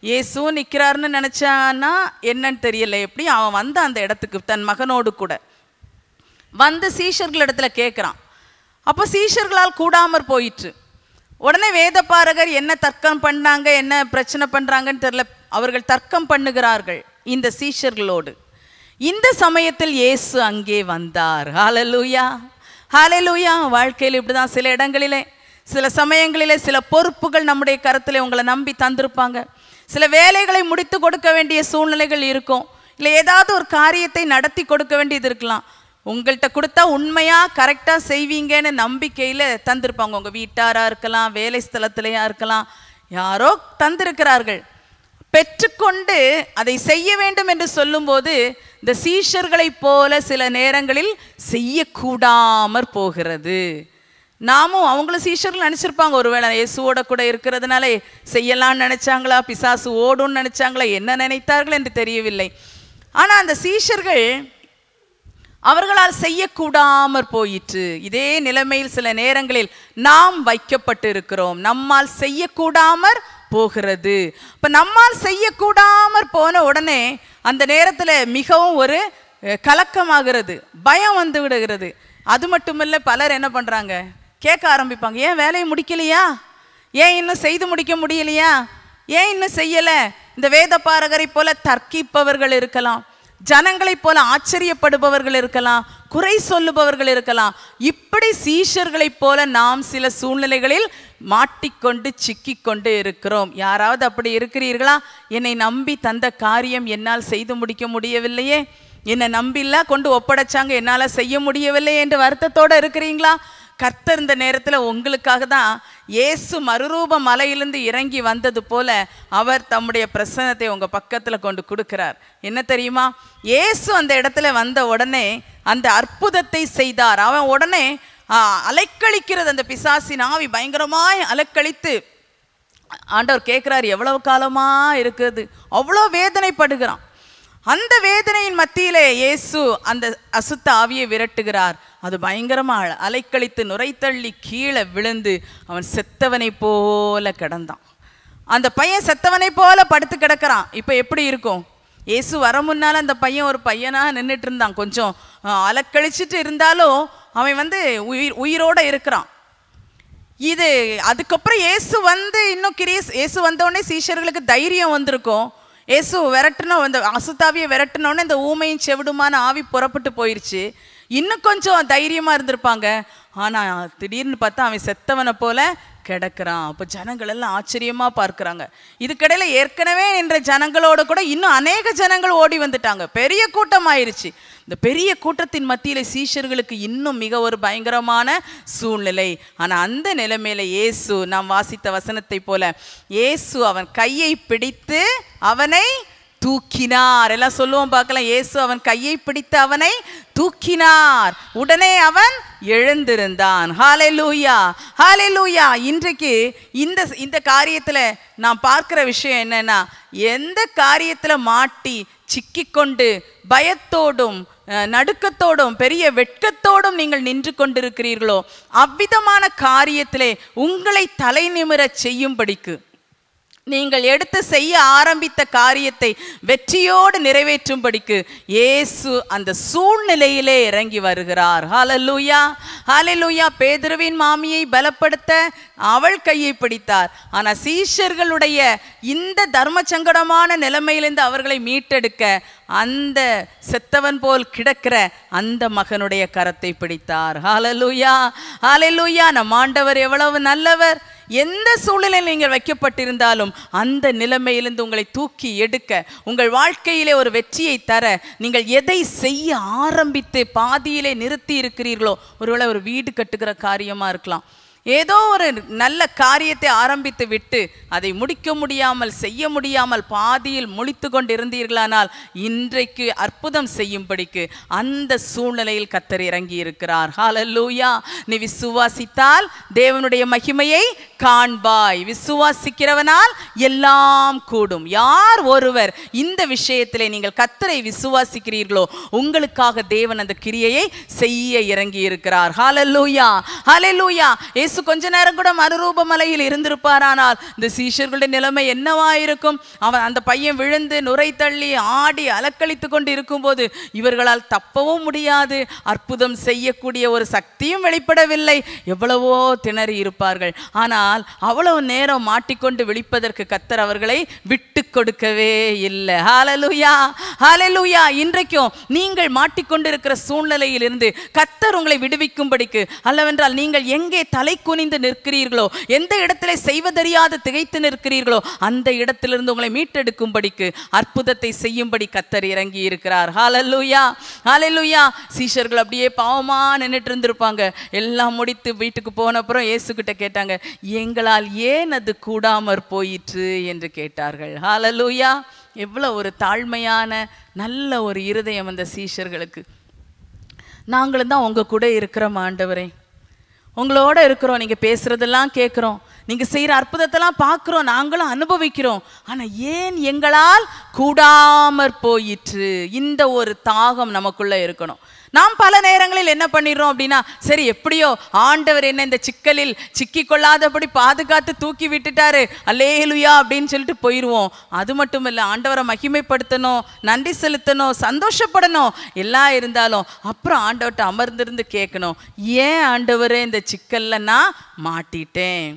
இயேசுவும் நிற்கிறாருன்னு நினச்சான்னா என்னன்னு தெரியல எப்படி அவன் வந்த அந்த இடத்துக்கு தன் மகனோடு கூட வந்து சீஷர்கள் இடத்துல கேட்குறான் அப்போ சீஷர்களால் கூடாமற் போயிற்று உடனே வேதபாரகர் என்ன தர்க்கம் பண்ணாங்க என்ன பிரச்சனை பண்ணுறாங்கன்னு தெரில அவர்கள் தர்க்கம் பண்ணுகிறார்கள் இந்த சீஷர்களோடு இந்த சமயத்தில் இயேசு அங்கே வந்தார் ஹாலலூயா ஹாலலூயா வாழ்க்கையில் இப்படி தான் சில இடங்களிலே சில சமயங்களிலே சில பொறுப்புகள் நம்முடைய கருத்தில் உங்களை நம்பி தந்திருப்பாங்க சில வேலைகளை முடித்து கொடுக்க வேண்டிய சூழ்நிலைகள் இருக்கும் இல்லை ஏதாவது ஒரு காரியத்தை நடத்தி கொடுக்க வேண்டியது இருக்கலாம் உங்கள்கிட்ட கொடுத்தா உண்மையாக கரெக்டாக செய்வீங்கன்னு நம்பிக்கையில் தந்திருப்பாங்க உங்கள் வீட்டாராக இருக்கலாம் வேலை ஸ்தலத்திலையாக இருக்கலாம் யாரோ தந்திருக்கிறார்கள் பெற்றுக்கொண்டு அதை செய்ய வேண்டும் என்று சொல்லும்போது இந்த சீஷர்களைப் போல சில நேரங்களில் செய்யக்கூடாமற் போகிறது நாமும் அவங்களும் சீஷர்கள் நினச்சிருப்பாங்க ஒருவேளை இயேசுவோட கூட இருக்கிறதுனாலே செய்யலாம்னு நினச்சாங்களா பிசாசு ஓடும்னு நினச்சாங்களா என்ன நினைத்தார்கள் என்று தெரியவில்லை ஆனால் அந்த சீஷர்கள் அவர்களால் செய்யக்கூடாமற் போயிற்று இதே நிலைமையில் சில நேரங்களில் நாம் வைக்கப்பட்டு இருக்கிறோம் நம்மால் செய்யக்கூடாமற் போகிறது இப்போ நம்மால் செய்யக்கூடாமற் போன உடனே அந்த நேரத்தில் மிகவும் ஒரு கலக்கமாகிறது பயம் வந்து விடுகிறது அது மட்டும் இல்லை பலர் என்ன பண்ணுறாங்க கேட்க ஆரம்பிப்பாங்க ஏன் வேலையை முடிக்கலையா ஏன் இன்னும் செய்து முடிக்க முடியலையா ஏன் இன்னும் செய்யலை இந்த வேத பாரகரை போல தர்க்கிப்பவர்கள் இருக்கலாம் ஜனங்களைப் போல ஆச்சரியப்படுபவர்கள் இருக்கலாம் குறை சொல்லுபவர்கள் இருக்கலாம் இப்படி சீஷர்களைப் போல நாம் சில சூழ்நிலைகளில் மாட்டிக்கொண்டு சிக்கிக்கொண்டு இருக்கிறோம் யாராவது அப்படி இருக்கிறீர்களா என்னை நம்பி தந்த காரியம் என்னால் செய்து முடிக்க முடியவில்லையே என்னை நம்பில்லா கொண்டு ஒப்படைச்சாங்க என்னால் செய்ய முடியவில்லை என்று வருத்தத்தோடு இருக்கிறீங்களா கர்த்தர் இந்த நேரத்தில் உங்களுக்காக தான் இயேசு மறுரூப மலையிலிருந்து இறங்கி வந்தது போல அவர் தம்முடைய பிரசனத்தை உங்கள் பக்கத்தில் கொண்டு கொடுக்கிறார் என்ன தெரியுமா இயேசு அந்த இடத்துல வந்த உடனே அந்த அற்புதத்தை செய்தார் அவன் உடனே அலைக்கழிக்கிறது அந்த பிசாசின் ஆவி பயங்கரமாய் அலைக்கழித்து ஆண்டவர் கேட்குறாரு எவ்வளவு காலமாக இருக்குது அவ்வளோ வேதனைப்படுகிறான் அந்த வேதனையின் மத்தியிலே இயேசு அந்த அசுத்த ஆவியை விரட்டுகிறார் அது பயங்கரமாக அலைக்கழித்து நுரைத்தள்ளி கீழே விழுந்து அவன் செத்தவனை போல கிடந்தான் அந்த பையன் செத்தவனை போல படுத்து கிடக்கிறான் இப்போ எப்படி இருக்கும் இயேசு வர முன்னால் அந்த பையன் ஒரு பையனாக நின்றுட்டு இருந்தான் கொஞ்சம் அலக்கழிச்சிட்டு இருந்தாலும் அவன் வந்து உயிர் உயிரோடு இருக்கிறான் இது அதுக்கப்புறம் இயேசு வந்து இன்னும் கிரீஸ் இயேசு வந்தோடனே சீஷர்களுக்கு தைரியம் வந்திருக்கும் ஏசு விரட்டணும் அந்த அசுத்தாவியை விரட்டணுன்னு இந்த ஊமையும் செவிடுமான ஆவி புறப்பட்டு போயிடுச்சு இன்னும் கொஞ்சம் தைரியமாக இருந்திருப்பாங்க ஆனால் திடீர்னு பார்த்தா அவன் செத்தவனை போல கிடக்கிறான் அப்போ ஜனங்கள் எல்லாம் ஆச்சரியமாக பார்க்குறாங்க இதுக்கிடையில் ஏற்கனவே நின்ற ஜனங்களோட கூட இன்னும் அநேக ஜனங்கள் ஓடி வந்துட்டாங்க பெரிய கூட்டம் ஆயிடுச்சு இந்த பெரிய கூட்டத்தின் மத்தியில் சீஷர்களுக்கு இன்னும் மிக ஒரு பயங்கரமான சூழ்நிலை ஆனால் அந்த நிலைமையில் இயேசு நாம் வாசித்த வசனத்தை போல இயேசு அவன் கையை பிடித்து அவனை தூக்கினார் எல்லாம் சொல்லுவோம் பார்க்கலாம் இயேசு அவன் கையை பிடித்து அவனை தூக்கினார் உடனே அவன் எழுந்திருந்தான் ஹாலே லூயா ஹாலே லூயா இன்றைக்கு இந்த இந்த காரியத்தில் நான் பார்க்குற விஷயம் என்னென்னா எந்த காரியத்தில் மாட்டி சிக்கிக்கொண்டு பயத்தோடும் நடுக்கத்தோடும் பெரிய வெட்கத்தோடும் நீங்கள் நின்று கொண்டிருக்கிறீர்களோ அவ்விதமான காரியத்திலே உங்களை தலை நிமிர செய்யும்படிக்கு நீங்கள் எடுத்து செய்ய ஆரம்பித்த காரியத்தை வெற்றியோடு நிறைவேற்றும்படிக்கு இயேசு அந்த சூழ்நிலையிலே இறங்கி வருகிறார் ஹலலூயா ஹலலூயா பேதுருவின் மாமியை பலப்படுத்த அவள் கையை பிடித்தார் ஆனால் சீஷர்களுடைய இந்த தர்ம சங்கடமான நிலைமையிலிருந்து அவர்களை மீட்டெடுக்க அந்த செத்தவன் போல் கிடக்கிற அந்த மகனுடைய கரத்தை பிடித்தார் ஹாலலூயா ஹாலலூயா நம் ஆண்டவர் எவ்வளவு நல்லவர் எந்த சூழ்நிலையில் நீங்கள் வைக்கப்பட்டிருந்தாலும் அந்த நிலைமையிலிருந்து உங்களை தூக்கி எடுக்க உங்கள் வாழ்க்கையிலே ஒரு வெற்றியை தர நீங்கள் எதை செய்ய ஆரம்பித்து பாதியிலே நிறுத்தி இருக்கிறீர்களோ ஒருவேளை ஒரு வீடு கட்டுகிற காரியமாக இருக்கலாம் ஏதோ ஒரு நல்ல காரியத்தை ஆரம்பித்து விட்டு அதை முடிக்க முடியாமல் செய்ய முடியாமல் பாதியில் முழித்து கொண்டு இருந்தீர்களானால் இன்றைக்கு அற்புதம் செய்யும்படிக்கு அந்த சூழ்நிலையில் கத்தர் இறங்கி இருக்கிறார் ஹாலல்லூயா நீ விசுவாசித்தால் தேவனுடைய மகிமையை காண்பாய் விசுவாசிக்கிறவனால் எல்லாம் கூடும் யார் ஒருவர் இந்த விஷயத்தில் நீங்கள் கத்தரை விசுவாசிக்கிறீர்களோ உங்களுக்காக தேவன் அந்த கிரியையை செய்ய இறங்கி இருக்கிறார் ஹாலல்லூயா ஹலலூயா ஏசு கொஞ்ச நேரம் கூட மறுரூப மலையில் இருந்திருப்பாரானால் இந்த சீஷர்களுடைய நிலைமை என்னவா இருக்கும் அவன் அந்த பையன் விழுந்து நுரை தள்ளி ஆடி அலக்கழித்து கொண்டு இருக்கும்போது இவர்களால் தப்பவும் முடியாது அற்புதம் செய்யக்கூடிய ஒரு சக்தியும் வெளிப்படவில்லை எவ்வளவோ திணறி இருப்பார்கள் ஆனால் ஆனால் அவ்வளவு நேரம் மாட்டிக்கொண்டு விழிப்பதற்கு கத்தர் அவர்களை விட்டு கொடுக்கவே இல்லை ஹாலலுயா ஹாலலுயா இன்றைக்கும் நீங்கள் மாட்டிக்கொண்டு இருக்கிற இருந்து கத்தர் உங்களை விடுவிக்கும்படிக்கு அல்லவென்றால் நீங்கள் எங்கே தலை குனிந்து நிற்கிறீர்களோ எந்த இடத்துல செய்வதறியாத திகைத்து நிற்கிறீர்களோ அந்த இடத்திலிருந்து உங்களை மீட்டெடுக்கும்படிக்கு அற்புதத்தை செய்யும்படி கத்தர் இறங்கி இருக்கிறார் ஹாலலுயா ஹாலலுயா சீஷர்கள் அப்படியே பாவமா நின்றுட்டு இருந்திருப்பாங்க எல்லாம் முடித்து வீட்டுக்கு போன அப்புறம் கிட்ட கேட்டாங்க எங்களால் ஏன் அது கூடாமற் போயிற்று என்று கேட்டார்கள் ஹாலலூயா எவ்வளோ ஒரு தாழ்மையான நல்ல ஒரு இருதயம் அந்த சீஷர்களுக்கு நாங்களும் தான் உங்கள் கூட இருக்கிறோம் ஆண்டவரே உங்களோட இருக்கிறோம் நீங்கள் பேசுகிறதெல்லாம் கேட்குறோம் நீங்கள் செய்கிற அற்புதத்தெல்லாம் பார்க்குறோம் நாங்களும் அனுபவிக்கிறோம் ஆனால் ஏன் எங்களால் கூடாமற் போயிற்று இந்த ஒரு தாகம் நமக்குள்ளே இருக்கணும் நாம் பல நேரங்களில் என்ன பண்ணிடுறோம் அப்படின்னா சரி எப்படியோ ஆண்டவர் என்ன இந்த சிக்கலில் சிக்கி கொள்ளாதபடி பாதுகாத்து தூக்கி விட்டுட்டாரு அல்லேலுயா அப்படின்னு சொல்லிட்டு போயிடுவோம் அது மட்டும் இல்லை ஆண்டவரை மகிமைப்படுத்தணும் நன்றி செலுத்தணும் சந்தோஷப்படணும் எல்லாம் இருந்தாலும் அப்புறம் ஆண்டவர்கிட்ட அமர்ந்திருந்து கேட்கணும் ஏன் ஆண்டவரே இந்த சிக்கலில் நான் மாட்டிட்டேன்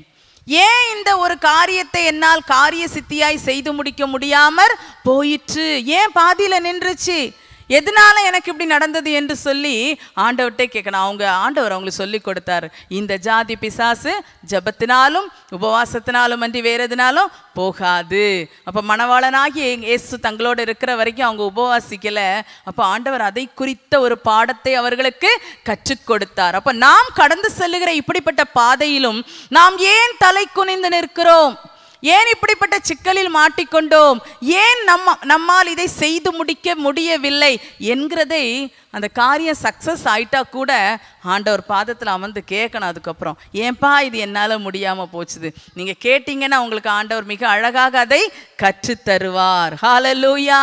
ஏன் இந்த ஒரு காரியத்தை என்னால் காரிய சித்தியாய் செய்து முடிக்க முடியாமற் போயிற்று ஏன் பாதியில் நின்றுச்சு எதனால எனக்கு இப்படி நடந்தது என்று சொல்லி ஆண்டவர்கிட்ட கேட்கணும் அவங்க ஆண்டவர் அவங்களுக்கு சொல்லி கொடுத்தாரு இந்த ஜாதி பிசாசு ஜபத்தினாலும் உபவாசத்தினாலும் அன்றி வேற எதுனாலும் போகாது அப்போ மணவாளனாகி இயேசு தங்களோடு இருக்கிற வரைக்கும் அவங்க உபவாசிக்கலை அப்போ ஆண்டவர் அதை குறித்த ஒரு பாடத்தை அவர்களுக்கு கற்றுக் கொடுத்தார் அப்போ நாம் கடந்து செல்லுகிற இப்படிப்பட்ட பாதையிலும் நாம் ஏன் தலை குனிந்து நிற்கிறோம் ஏன் இப்படிப்பட்ட சிக்கலில் மாட்டிக்கொண்டோம் ஏன் நம்ம நம்மால் இதை செய்து முடிக்க முடியவில்லை என்கிறதை அந்த காரியம் சக்ஸஸ் ஆயிட்டா கூட ஆண்டவர் பாதத்தில் அமர்ந்து கேட்கணும் அதுக்கப்புறம் ஏன்பா இது என்னால் முடியாமல் போச்சுது நீங்கள் கேட்டிங்கன்னா உங்களுக்கு ஆண்டவர் மிக அழகாக அதை கற்றுத்தருவார் ஹாலலூயா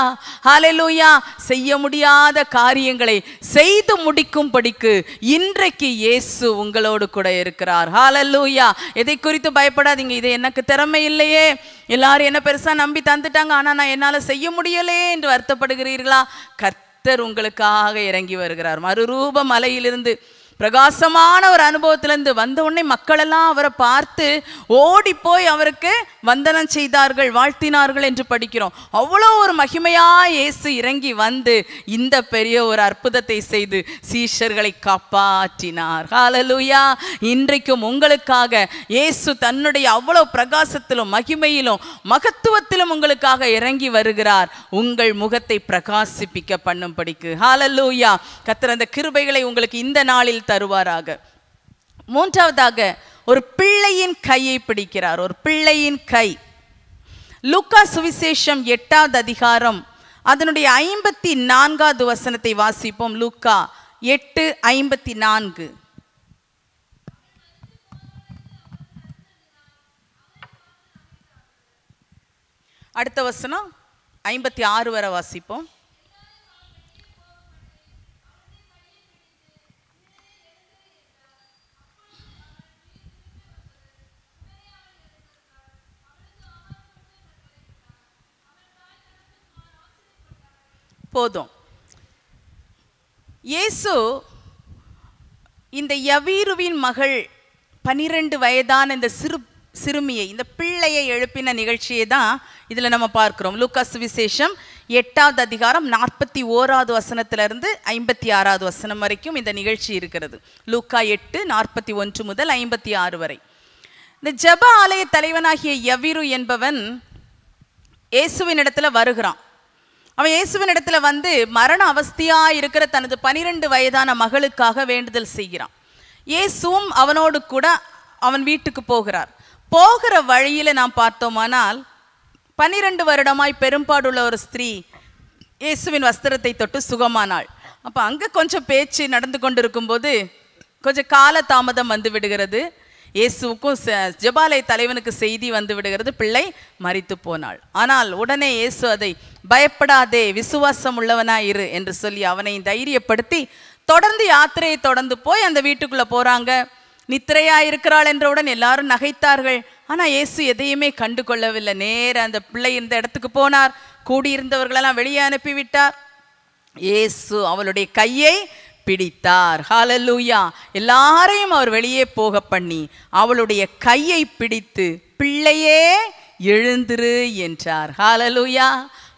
ஹாலலூயா செய்ய முடியாத காரியங்களை செய்து முடிக்கும்படிக்கு இன்றைக்கு இயேசு உங்களோடு கூட இருக்கிறார் ஹாலலூயா எதை குறித்து பயப்படாதீங்க இது எனக்கு திறமை இல்லையே எல்லாரும் என்ன பெருசாக நம்பி தந்துட்டாங்க ஆனால் நான் என்னால் செய்ய முடியலே என்று வருத்தப்படுகிறீர்களா கர்த்த கர்த்தர் உங்களுக்காக இறங்கி வருகிறார் மறுரூப மலையிலிருந்து பிரகாசமான ஒரு அனுபவத்திலேருந்து மக்கள் மக்களெல்லாம் அவரை பார்த்து ஓடி போய் அவருக்கு வந்தனம் செய்தார்கள் வாழ்த்தினார்கள் என்று படிக்கிறோம் அவ்வளோ ஒரு மகிமையா இயேசு இறங்கி வந்து இந்த பெரிய ஒரு அற்புதத்தை செய்து சீஷர்களை காப்பாற்றினார் ஹாலலூயா இன்றைக்கும் உங்களுக்காக இயேசு தன்னுடைய அவ்வளோ பிரகாசத்திலும் மகிமையிலும் மகத்துவத்திலும் உங்களுக்காக இறங்கி வருகிறார் உங்கள் முகத்தை பிரகாசிப்பிக்க பண்ணும்படிக்கு ஹாலலூயா கத்திர அந்த கிருபைகளை உங்களுக்கு இந்த நாளில் தருவாராக மூன்றாவதாக ஒரு பிள்ளையின் கையை பிடிக்கிறார் ஒரு பிள்ளையின் கை லுக்கா சுவிசேஷம் எட்டாவது அதிகாரம் அதனுடைய ஐம்பத்தி நான்காவது வசனத்தை வாசிப்போம் லுக்கா எட்டு ஐம்பத்தி நான்கு அடுத்த வசனம் ஐம்பத்தி ஆறு வரை வாசிப்போம் இயேசு இந்த யவீருவின் மகள் பனிரெண்டு வயதான இந்த சிறு சிறுமியை இந்த பிள்ளையை எழுப்பின நிகழ்ச்சியை தான் இதில் நம்ம பார்க்குறோம் லூக்கஸ் விசேஷம் எட்டாவது அதிகாரம் நாற்பத்தி ஓராவது வசனத்திலிருந்து ஐம்பத்தி ஆறாவது வசனம் வரைக்கும் இந்த நிகழ்ச்சி இருக்கிறது லூக்கா எட்டு நாற்பத்தி ஒன்று முதல் ஐம்பத்தி ஆறு வரை இந்த ஜப ஆலய தலைவனாகிய யவிரு என்பவன் இயேசுவின் இடத்துல வருகிறான் அவன் இயேசுவின் இடத்துல வந்து மரண அவஸ்தியாக இருக்கிற தனது பனிரெண்டு வயதான மகளுக்காக வேண்டுதல் செய்கிறான் இயேசுவும் அவனோடு கூட அவன் வீட்டுக்கு போகிறார் போகிற வழியில் நாம் பார்த்தோமானால் பன்னிரண்டு வருடமாய் பெரும்பாடுள்ள ஒரு ஸ்திரீ இயேசுவின் வஸ்திரத்தை தொட்டு சுகமானாள் அப்போ அங்கே கொஞ்சம் பேச்சு நடந்து இருக்கும்போது கொஞ்சம் கால தாமதம் வந்து விடுகிறது இயேசுவுக்கும் ஜபாலை தலைவனுக்கு செய்தி வந்து விடுகிறது பிள்ளை மறித்து போனாள் ஆனால் உடனே இயேசு அதை பயப்படாதே விசுவாசம் உள்ளவனாய் இரு என்று சொல்லி அவனை தைரியப்படுத்தி தொடர்ந்து யாத்திரையை தொடர்ந்து போய் அந்த வீட்டுக்குள்ள போறாங்க நித்திரையா இருக்கிறாள் என்றவுடன் எல்லாரும் நகைத்தார்கள் ஆனா இயேசு எதையுமே கண்டு கொள்ளவில்லை நேர அந்த பிள்ளை இருந்த இடத்துக்கு போனார் கூடியிருந்தவர்களெல்லாம் வெளியே அனுப்பிவிட்டார் இயேசு அவளுடைய கையை பிடித்தார் ஹாலலூயா எல்லாரையும் அவர் வெளியே போக பண்ணி அவளுடைய கையை பிடித்து பிள்ளையே எழுந்திரு என்றார் ஹாலலூயா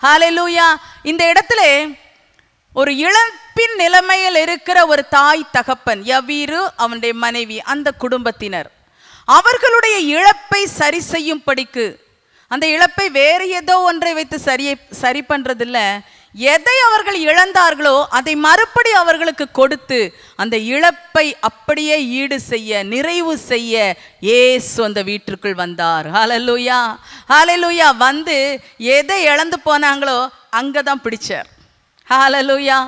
ஹாலலூயா இந்த இடத்துல ஒரு இழப்பின் நிலைமையில் இருக்கிற ஒரு தாய் தகப்பன் யவீரு அவனுடைய மனைவி அந்த குடும்பத்தினர் அவர்களுடைய இழப்பை சரி செய்யும் படிக்கு அந்த இழப்பை வேறு ஏதோ ஒன்றை வைத்து சரியை சரி பண்ணுறதில்ல எதை அவர்கள் இழந்தார்களோ அதை மறுபடி அவர்களுக்கு கொடுத்து அந்த இழப்பை அப்படியே ஈடு செய்ய நிறைவு செய்ய ஏசு அந்த வீட்டிற்குள் வந்தார் ஹலலுயா ஹலலுயா வந்து எதை இழந்து போனாங்களோ அங்கே தான் பிடிச்சார் ஹாலலுயா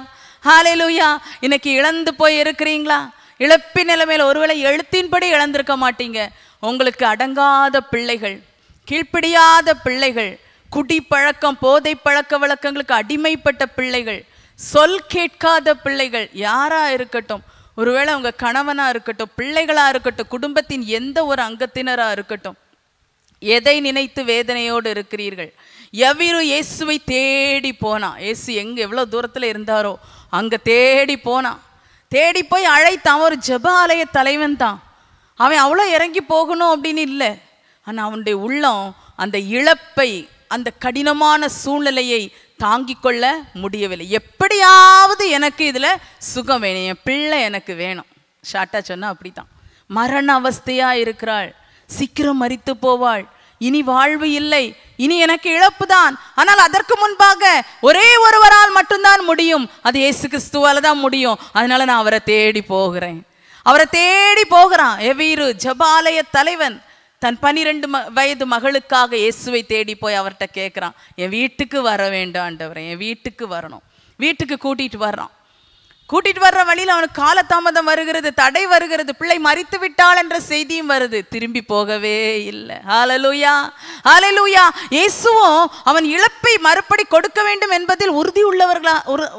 ஹாலலுயா இன்னைக்கு இழந்து போய் இருக்கிறீங்களா இழப்பின் நிலைமையில் ஒருவேளை எழுத்தின்படி இழந்திருக்க மாட்டீங்க உங்களுக்கு அடங்காத பிள்ளைகள் கீழ்ப்பிடியாத பிள்ளைகள் குடிப்பழக்கம் போதை பழக்க வழக்கங்களுக்கு அடிமைப்பட்ட பிள்ளைகள் சொல் கேட்காத பிள்ளைகள் யாராக இருக்கட்டும் ஒருவேளை அவங்க கணவனாக இருக்கட்டும் பிள்ளைகளாக இருக்கட்டும் குடும்பத்தின் எந்த ஒரு அங்கத்தினராக இருக்கட்டும் எதை நினைத்து வேதனையோடு இருக்கிறீர்கள் எவ்விரு இயேசுவை தேடி போனான் இயேசு எங்கே எவ்வளோ தூரத்தில் இருந்தாரோ அங்கே தேடி போனான் தேடி போய் அழைத்தான் ஒரு ஜப ஆலய தலைவன் தான் அவன் அவ்வளோ இறங்கி போகணும் அப்படின்னு இல்லை ஆனால் அவனுடைய உள்ளம் அந்த இழப்பை அந்த கடினமான சூழ்நிலையை தாங்கிக் கொள்ள முடியவில்லை எப்படியாவது எனக்கு இதில் சுகம் வேணும் என் பிள்ளை எனக்கு வேணும் ஷார்ட்டாக சொன்னால் அப்படி தான் மரண அவஸ்தையாக இருக்கிறாள் சீக்கிரம் மறித்து போவாள் இனி வாழ்வு இல்லை இனி எனக்கு இழப்பு தான் ஆனால் அதற்கு முன்பாக ஒரே ஒருவரால் மட்டும்தான் முடியும் அது இயேசு கிறிஸ்துவால் தான் முடியும் அதனால நான் அவரை தேடி போகிறேன் அவரை தேடி போகிறான் எவீரு ஜபாலய தலைவன் தன் பனிரெண்டு ம வயது மகளுக்காக இயேசுவை தேடி போய் அவர்கிட்ட கேட்குறான் என் வீட்டுக்கு வர வேண்டும் என் வீட்டுக்கு வரணும் வீட்டுக்கு கூட்டிகிட்டு வர்றான் கூட்டிட்டு வர்ற வழியில் அவனுக்கு காலதாமதம் வருகிறது தடை வருகிறது பிள்ளை மறித்து விட்டாள் என்ற செய்தியும் வருது திரும்பி போகவே இல்லை ஹாலலூயா ஹாலலூயா இயேசுவும் அவன் இழப்பை மறுபடி கொடுக்க வேண்டும் என்பதில் உறுதி உள்ளவர்களா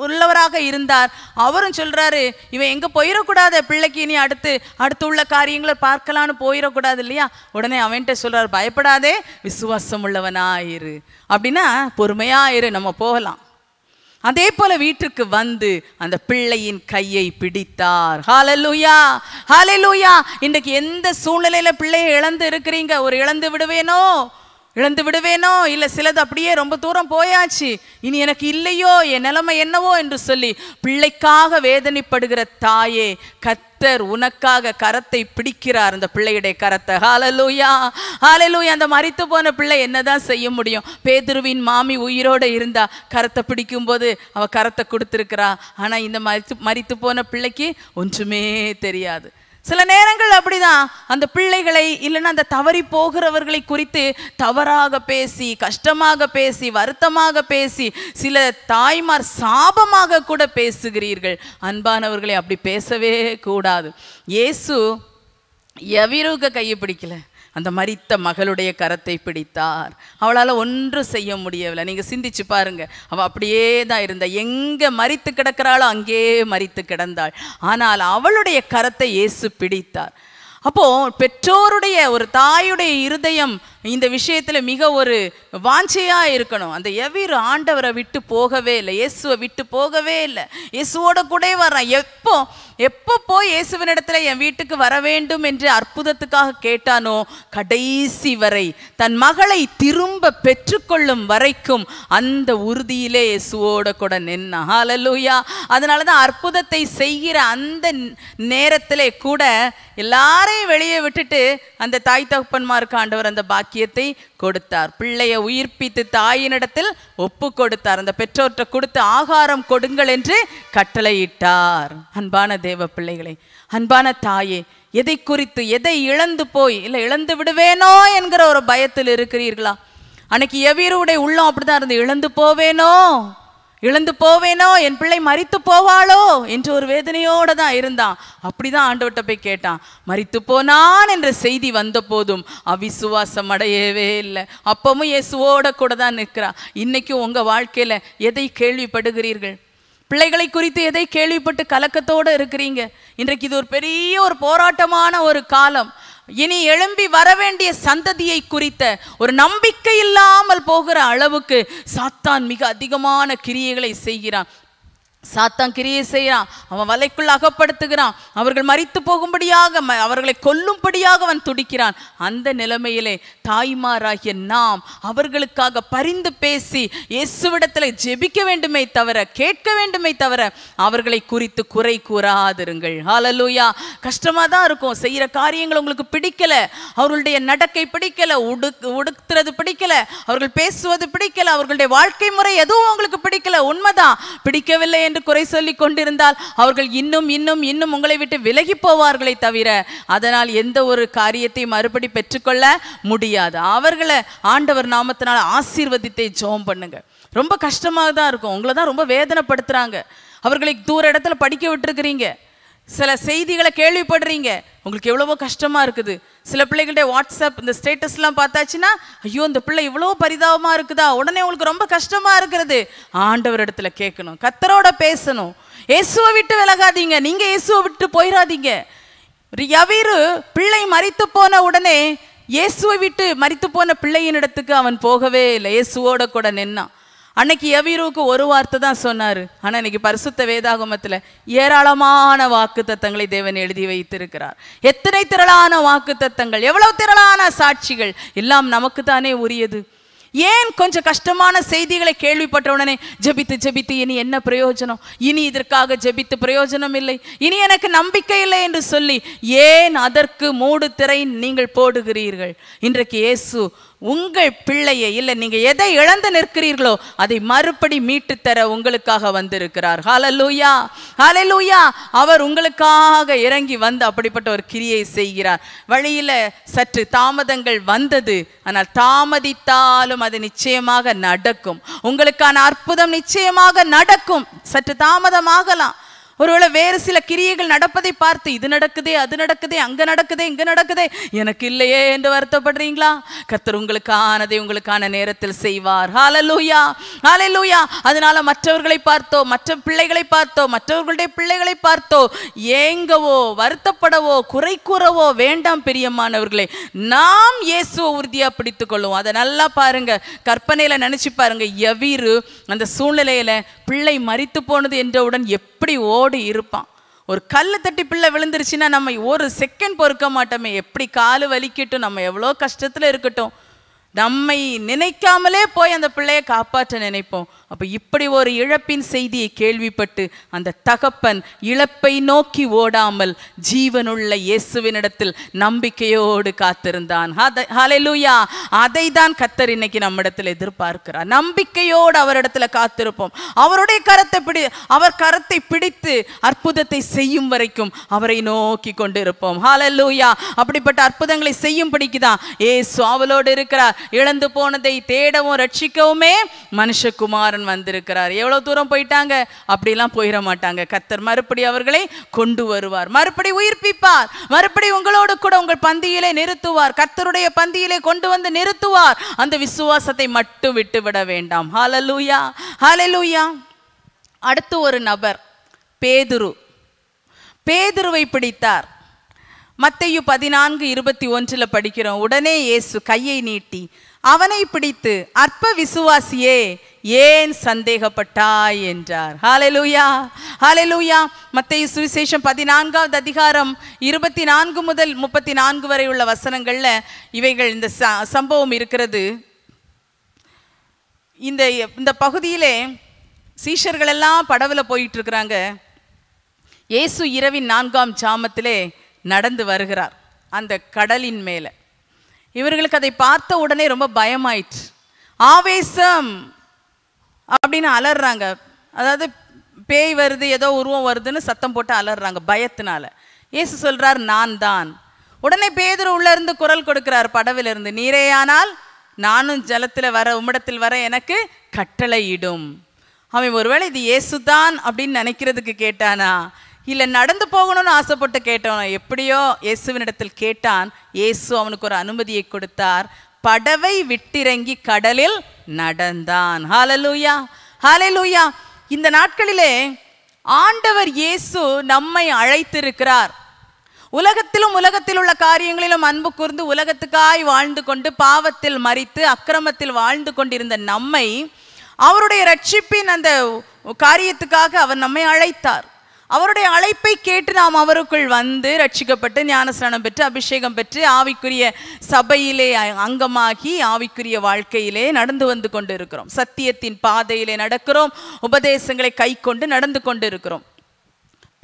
உள்ளவராக இருந்தார் அவரும் சொல்றாரு இவன் எங்க போயிடக்கூடாது பிள்ளைக்கு இனி அடுத்து அடுத்து உள்ள காரியங்களை பார்க்கலான்னு போயிடக்கூடாது இல்லையா உடனே அவன்கிட்ட சொல்றாரு பயப்படாதே விசுவாசம் உள்ளவனாயிரு அப்படின்னா பொறுமையாயிரு நம்ம போகலாம் அதே போல வீட்டுக்கு வந்து அந்த பிள்ளையின் கையை பிடித்தார் ஹாலலூயா ஹாலலூயா இன்றைக்கு எந்த சூழ்நிலையில பிள்ளையை இழந்து இருக்கிறீங்க ஒரு இழந்து விடுவேனோ இழந்து விடுவேனோ இல்லை சிலது அப்படியே ரொம்ப தூரம் போயாச்சு இனி எனக்கு இல்லையோ என் நிலைமை என்னவோ என்று சொல்லி பிள்ளைக்காக வேதனைப்படுகிற தாயே கத் கர்த்தர் உனக்காக கரத்தை பிடிக்கிறார் அந்த பிள்ளையுடைய கரத்தை ஹாலலூயா ஹாலலூயா அந்த மறித்து போன பிள்ளை என்னதான் செய்ய முடியும் பேதுருவின் மாமி உயிரோடு இருந்தா கரத்தை பிடிக்கும்போது அவ கரத்தை கொடுத்துருக்கிறா ஆனால் இந்த மறித்து மறித்து போன பிள்ளைக்கு ஒன்றுமே தெரியாது சில நேரங்கள் அப்படிதான் அந்த பிள்ளைகளை இல்லைன்னா அந்த தவறி போகிறவர்களை குறித்து தவறாக பேசி கஷ்டமாக பேசி வருத்தமாக பேசி சில தாய்மார் சாபமாக கூட பேசுகிறீர்கள் அன்பானவர்களை அப்படி பேசவே கூடாது இயேசு எவிரூக கையை பிடிக்கல அந்த மறித்த மகளுடைய கரத்தை பிடித்தார் அவளால் ஒன்றும் செய்ய முடியவில்லை நீங்கள் சிந்திச்சு பாருங்க அவள் அப்படியே தான் இருந்தா எங்கே மறித்து கிடக்கிறாளோ அங்கேயே மறித்து கிடந்தாள் ஆனால் அவளுடைய கரத்தை இயேசு பிடித்தார் அப்போ பெற்றோருடைய ஒரு தாயுடைய இருதயம் இந்த விஷயத்தில் மிக ஒரு வாஞ்சையாக இருக்கணும் அந்த எவிர் ஆண்டவரை விட்டு போகவே இல்லை இயேசுவை விட்டு போகவே இல்லை இயேசுவோட கூட வர்றான் எப்போ எப்போ போய் இயேசுவனிடத்தில் என் வீட்டுக்கு வர வேண்டும் என்று அற்புதத்துக்காக கேட்டானோ கடைசி வரை தன் மகளை திரும்ப பெற்றுக்கொள்ளும் வரைக்கும் அந்த உறுதியிலே இயேசுவோட கூட நின்னா ஹாலலூயா அதனால தான் அற்புதத்தை செய்கிற அந்த நேரத்திலே கூட எல்லாரும் யாரையும் வெளியே விட்டுட்டு அந்த தாய் தகப்பன்மாருக்கு ஆண்டவர் அந்த பாக்கியத்தை கொடுத்தார் பிள்ளையை உயிர்ப்பித்து தாயினிடத்தில் ஒப்பு கொடுத்தார் அந்த பெற்றோர்கிட்ட கொடுத்து ஆகாரம் கொடுங்கள் என்று கட்டளையிட்டார் அன்பான தேவ பிள்ளைகளை அன்பான தாயே எதை குறித்து எதை இழந்து போய் இல்லை இழந்து விடுவேனோ என்கிற ஒரு பயத்தில் இருக்கிறீர்களா அன்னைக்கு எவீருடைய உள்ளம் அப்படிதான் இருந்து இழந்து போவேனோ இழந்து போவேனோ என் பிள்ளை மறித்து போவாளோ என்று ஒரு வேதனையோடு தான் இருந்தான் அப்படிதான் ஆண்டவர்கிட்ட போய் கேட்டான் மறித்து போனான் என்ற செய்தி வந்த போதும் அவிசுவாசம் அடையவே இல்லை அப்பவும் இயேசுவோட கூட தான் நிற்கிறா இன்னைக்கும் உங்கள் வாழ்க்கையில் எதை கேள்விப்படுகிறீர்கள் பிள்ளைகளை குறித்து எதை கேள்விப்பட்டு கலக்கத்தோடு இருக்கிறீங்க இன்றைக்கு இது ஒரு பெரிய ஒரு போராட்டமான ஒரு காலம் இனி எழும்பி வரவேண்டிய சந்ததியை குறித்த ஒரு நம்பிக்கை இல்லாமல் போகிற அளவுக்கு சாத்தான் மிக அதிகமான கிரியைகளை செய்கிறான் சாத்தான் கிரியை செய்கிறான் அவன் வலைக்குள் அகப்படுத்துகிறான் அவர்கள் மறித்து போகும்படியாக அவர்களை கொல்லும்படியாக அவன் துடிக்கிறான் அந்த நிலைமையிலே தாய்மாராகிய நாம் அவர்களுக்காக பரிந்து பேசி இயேசுவிடத்தில் ஜெபிக்க வேண்டுமே தவிர கேட்க வேண்டுமே தவிர அவர்களை குறித்து குறை கூறாதிருங்கள் ஹாலலூயா கஷ்டமாக தான் இருக்கும் செய்கிற காரியங்கள் உங்களுக்கு பிடிக்கல அவர்களுடைய நடக்கை பிடிக்கல உடு உடுத்துறது பிடிக்கல அவர்கள் பேசுவது பிடிக்கல அவர்களுடைய வாழ்க்கை முறை எதுவும் உங்களுக்கு பிடிக்கல உண்மைதான் பிடிக்கவில்லை என்று குறை சொல்லி கொண்டிருந்தால் அவர்கள் இன்னும் இன்னும் இன்னும் உங்களை விட்டு விலகி போவார்களே தவிர அதனால் எந்த ஒரு காரியத்தை மறுபடி பெற்றுக்கொள்ள முடியாது அவர்களை ஆண்டவர் நாமத்தினால் ஆசீர்வதித்தை ஜோம் பண்ணுங்க ரொம்ப கஷ்டமாக தான் இருக்கும் உங்களை தான் ரொம்ப வேதனைப்படுத்துகிறாங்க அவர்களை தூர இடத்துல படிக்க விட்டுருக்கிறீங்க சில செய்திகளை கேள்விப்படுறீங்க உங்களுக்கு எவ்வளவோ கஷ்டமாக இருக்குது சில பிள்ளைகளுடைய வாட்ஸ்அப் இந்த ஸ்டேட்டஸ்லாம் பார்த்தாச்சுன்னா ஐயோ இந்த பிள்ளை இவ்வளோ பரிதாபமாக இருக்குதா உடனே உங்களுக்கு ரொம்ப கஷ்டமாக இருக்கிறது ஆண்டவர் இடத்துல கேட்கணும் கத்தரோட பேசணும் இயேசுவை விட்டு விலகாதீங்க நீங்கள் இயேசுவை விட்டு போயிடாதீங்க யவீரு பிள்ளை மறித்து போன உடனே இயேசுவை விட்டு மறித்து போன பிள்ளையின் இடத்துக்கு அவன் போகவே இல்லை இயேசுவோட கூட நின்னான் அன்னைக்கு எவிரூக்கு ஒரு வார்த்தை தான் சொன்னார் ஆனால் இன்னைக்கு பரிசுத்த வேதாகமத்தில் ஏராளமான வாக்கு தத்தங்களை தேவன் எழுதி வைத்திருக்கிறார் எத்தனை திரளான வாக்கு தத்தங்கள் எவ்வளவு திரளான சாட்சிகள் எல்லாம் நமக்கு தானே உரியது ஏன் கொஞ்சம் கஷ்டமான செய்திகளை கேள்விப்பட்ட உடனே ஜபித்து ஜபித்து இனி என்ன பிரயோஜனம் இனி இதற்காக ஜபித்து பிரயோஜனம் இல்லை இனி எனக்கு நம்பிக்கை இல்லை என்று சொல்லி ஏன் அதற்கு மூடு திரை நீங்கள் போடுகிறீர்கள் இன்றைக்கு இயேசு உங்கள் பிள்ளையை இல்லை நீங்கள் எதை இழந்து நிற்கிறீர்களோ அதை மறுபடி மீட்டு தர உங்களுக்காக வந்திருக்கிறார் ஹாலலூயா ஹாலலூயா அவர் உங்களுக்காக இறங்கி வந்து அப்படிப்பட்ட ஒரு கிரியை செய்கிறார் வழியில் சற்று தாமதங்கள் வந்தது ஆனால் தாமதித்தாலும் அது நிச்சயமாக நடக்கும் உங்களுக்கான அற்புதம் நிச்சயமாக நடக்கும் சற்று தாமதமாகலாம் ஒருவேளை வேறு சில கிரியைகள் நடப்பதை பார்த்து இது நடக்குதே அது நடக்குதே அங்கே நடக்குதே இங்கே நடக்குதே எனக்கு இல்லையே என்று வருத்தப்படுறீங்களா கர்த்தர் உங்களுக்கானதை உங்களுக்கான நேரத்தில் செய்வார் ஹாலலூயா ஹாலலூயா அதனால மற்றவர்களை பார்த்தோ மற்ற பிள்ளைகளை பார்த்தோ மற்றவர்களுடைய பிள்ளைகளை பார்த்தோ ஏங்கவோ வருத்தப்படவோ குறை கூறவோ வேண்டாம் பெரியம்மானவர்களே நாம் இயேசு உறுதியாக பிடித்து கொள்வோம் அதை நல்லா பாருங்க கற்பனையில் நினச்சி பாருங்க எவிரு அந்த சூழ்நிலையில் பிள்ளை மறித்து போனது என்றவுடன் எப்படி ஓ உயிரோடு இருப்பான் ஒரு கல் தட்டி பிள்ளை விழுந்துருச்சுன்னா நம்ம ஒரு செகண்ட் பொறுக்க மாட்டோமே எப்படி காலு வலிக்கட்டும் நம்ம எவ்வளோ கஷ்டத்தில் இருக்கட்டும் நம்மை நினைக்காமலே போய் அந்த பிள்ளையை காப்பாற்ற நினைப்போம் அப்போ இப்படி ஒரு இழப்பின் செய்தியை கேள்விப்பட்டு அந்த தகப்பன் இழப்பை நோக்கி ஓடாமல் ஜீவனுள்ள இயேசுவினிடத்தில் நம்பிக்கையோடு காத்திருந்தான் ஹலெலுயா அதை தான் கத்தர் இன்னைக்கு நம்மிடத்தில் எதிர்பார்க்கிறார் நம்பிக்கையோடு அவரிடத்துல காத்திருப்போம் அவருடைய கரத்தை பிடி அவர் கரத்தை பிடித்து அற்புதத்தை செய்யும் வரைக்கும் அவரை நோக்கி கொண்டு இருப்போம் ஹலெலுயா அப்படிப்பட்ட அற்புதங்களை செய்யும் தான் ஏ சுவாவலோடு இருக்கிறார் இழந்து போனதை தேடவும் ரட்சிக்கவுமே மனுஷகுமாரன் வந்திருக்கிறார் எவ்வளோ தூரம் போயிட்டாங்க அப்படிலாம் போயிட மாட்டாங்க கத்தர் மறுபடி அவர்களை கொண்டு வருவார் மறுபடி உயிர்ப்பிப்பார் மறுபடி உங்களோடு கூட உங்கள் பந்தியிலே நிறுத்துவார் கத்தருடைய பந்தியிலே கொண்டு வந்து நிறுத்துவார் அந்த விசுவாசத்தை மட்டும் விட்டுவிட வேண்டாம் ஹாலலூயா ஹாலலூயா அடுத்து ஒரு நபர் பேதுரு பேதுருவை பிடித்தார் மத்தையு பதினான்கு இருபத்தி ஒன்றில் படிக்கிறோம் உடனே இயேசு கையை நீட்டி அவனை பிடித்து அற்ப விசுவாசியே ஏன் சந்தேகப்பட்டாய் என்றார் ஹாலலூயா ஹாலலூயா மத்திய சுவிசேஷம் பதினான்காவது அதிகாரம் இருபத்தி நான்கு முதல் முப்பத்தி நான்கு வரை உள்ள வசனங்களில் இவைகள் இந்த சம்பவம் இருக்கிறது இந்த இந்த பகுதியிலே சீஷர்களெல்லாம் படவில் போயிட்டு இருக்கிறாங்க இயேசு இரவின் நான்காம் ஜாமத்திலே நடந்து வருகிறார் அந்த கடலின் மேலே இவர்களுக்கு அதை பார்த்த உடனே ரொம்ப பயமாயிற்று ஆவேசம் அப்படின்னு அலறாங்க அதாவது பேய் வருது ஏதோ உருவம் வருதுன்னு சத்தம் போட்டு அலறாங்க பயத்தினால இயேசு சொல்கிறார் நான் தான் உடனே பேதுரு உள்ளேருந்து குரல் கொடுக்கிறார் படவிலிருந்து நீரேயானால் நானும் ஜலத்தில் வர உம்மிடத்தில் வர எனக்கு கட்டளையிடும் அவன் ஒருவேளை இது தான் அப்படின்னு நினைக்கிறதுக்கு கேட்டானா இல்லை நடந்து போகணும்னு ஆசைப்பட்டு கேட்டவன் எப்படியோ இயேசுவினிடத்தில் கேட்டான் இயேசு அவனுக்கு ஒரு அனுமதியை கொடுத்தார் படவை விட்டிறங்கி கடலில் நடந்தான் ஹாலலூயா ஹாலலூயா இந்த நாட்களிலே ஆண்டவர் இயேசு நம்மை அழைத்திருக்கிறார் உலகத்திலும் உலகத்தில் உள்ள காரியங்களிலும் அன்பு கூர்ந்து உலகத்துக்காய் வாழ்ந்து கொண்டு பாவத்தில் மறித்து அக்கிரமத்தில் வாழ்ந்து கொண்டிருந்த நம்மை அவருடைய ரட்சிப்பின் அந்த காரியத்துக்காக அவர் நம்மை அழைத்தார் அவருடைய அழைப்பை கேட்டு நாம் அவருக்குள் வந்து ரட்சிக்கப்பட்டு ஞானஸ்நானம் பெற்று அபிஷேகம் பெற்று ஆவிக்குரிய சபையிலே அங்கமாகி ஆவிக்குரிய வாழ்க்கையிலே நடந்து வந்து கொண்டு இருக்கிறோம் சத்தியத்தின் பாதையிலே நடக்கிறோம் உபதேசங்களை கை கொண்டு நடந்து கொண்டு இருக்கிறோம்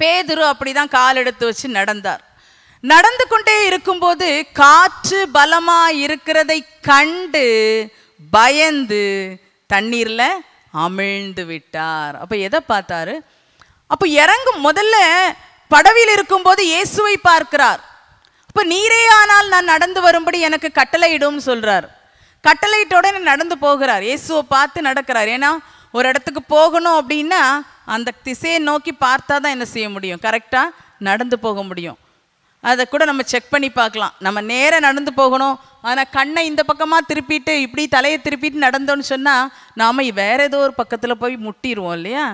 பேதுரு அப்படிதான் கால் எடுத்து வச்சு நடந்தார் நடந்து கொண்டே இருக்கும்போது காற்று பலமா இருக்கிறதை கண்டு பயந்து தண்ணீர்ல அமிழ்ந்து விட்டார் அப்ப எதை பார்த்தாரு அப்போ இறங்கும் முதல்ல படவில் இருக்கும்போது இயேசுவை பார்க்கிறார் இப்போ நீரே ஆனால் நான் நடந்து வரும்படி எனக்கு கட்டளையிடும்னு சொல்கிறார் கட்டளையிட்டோட நடந்து போகிறார் இயேசுவை பார்த்து நடக்கிறார் ஏன்னா ஒரு இடத்துக்கு போகணும் அப்படின்னா அந்த திசையை நோக்கி பார்த்தா தான் என்ன செய்ய முடியும் கரெக்டாக நடந்து போக முடியும் அதை கூட நம்ம செக் பண்ணி பார்க்கலாம் நம்ம நேராக நடந்து போகணும் ஆனால் கண்ணை இந்த பக்கமாக திருப்பிட்டு இப்படி தலையை திருப்பிட்டு நடந்தோன்னு சொன்னால் நாம் வேற ஏதோ ஒரு பக்கத்தில் போய் முட்டிடுவோம் இல்லையா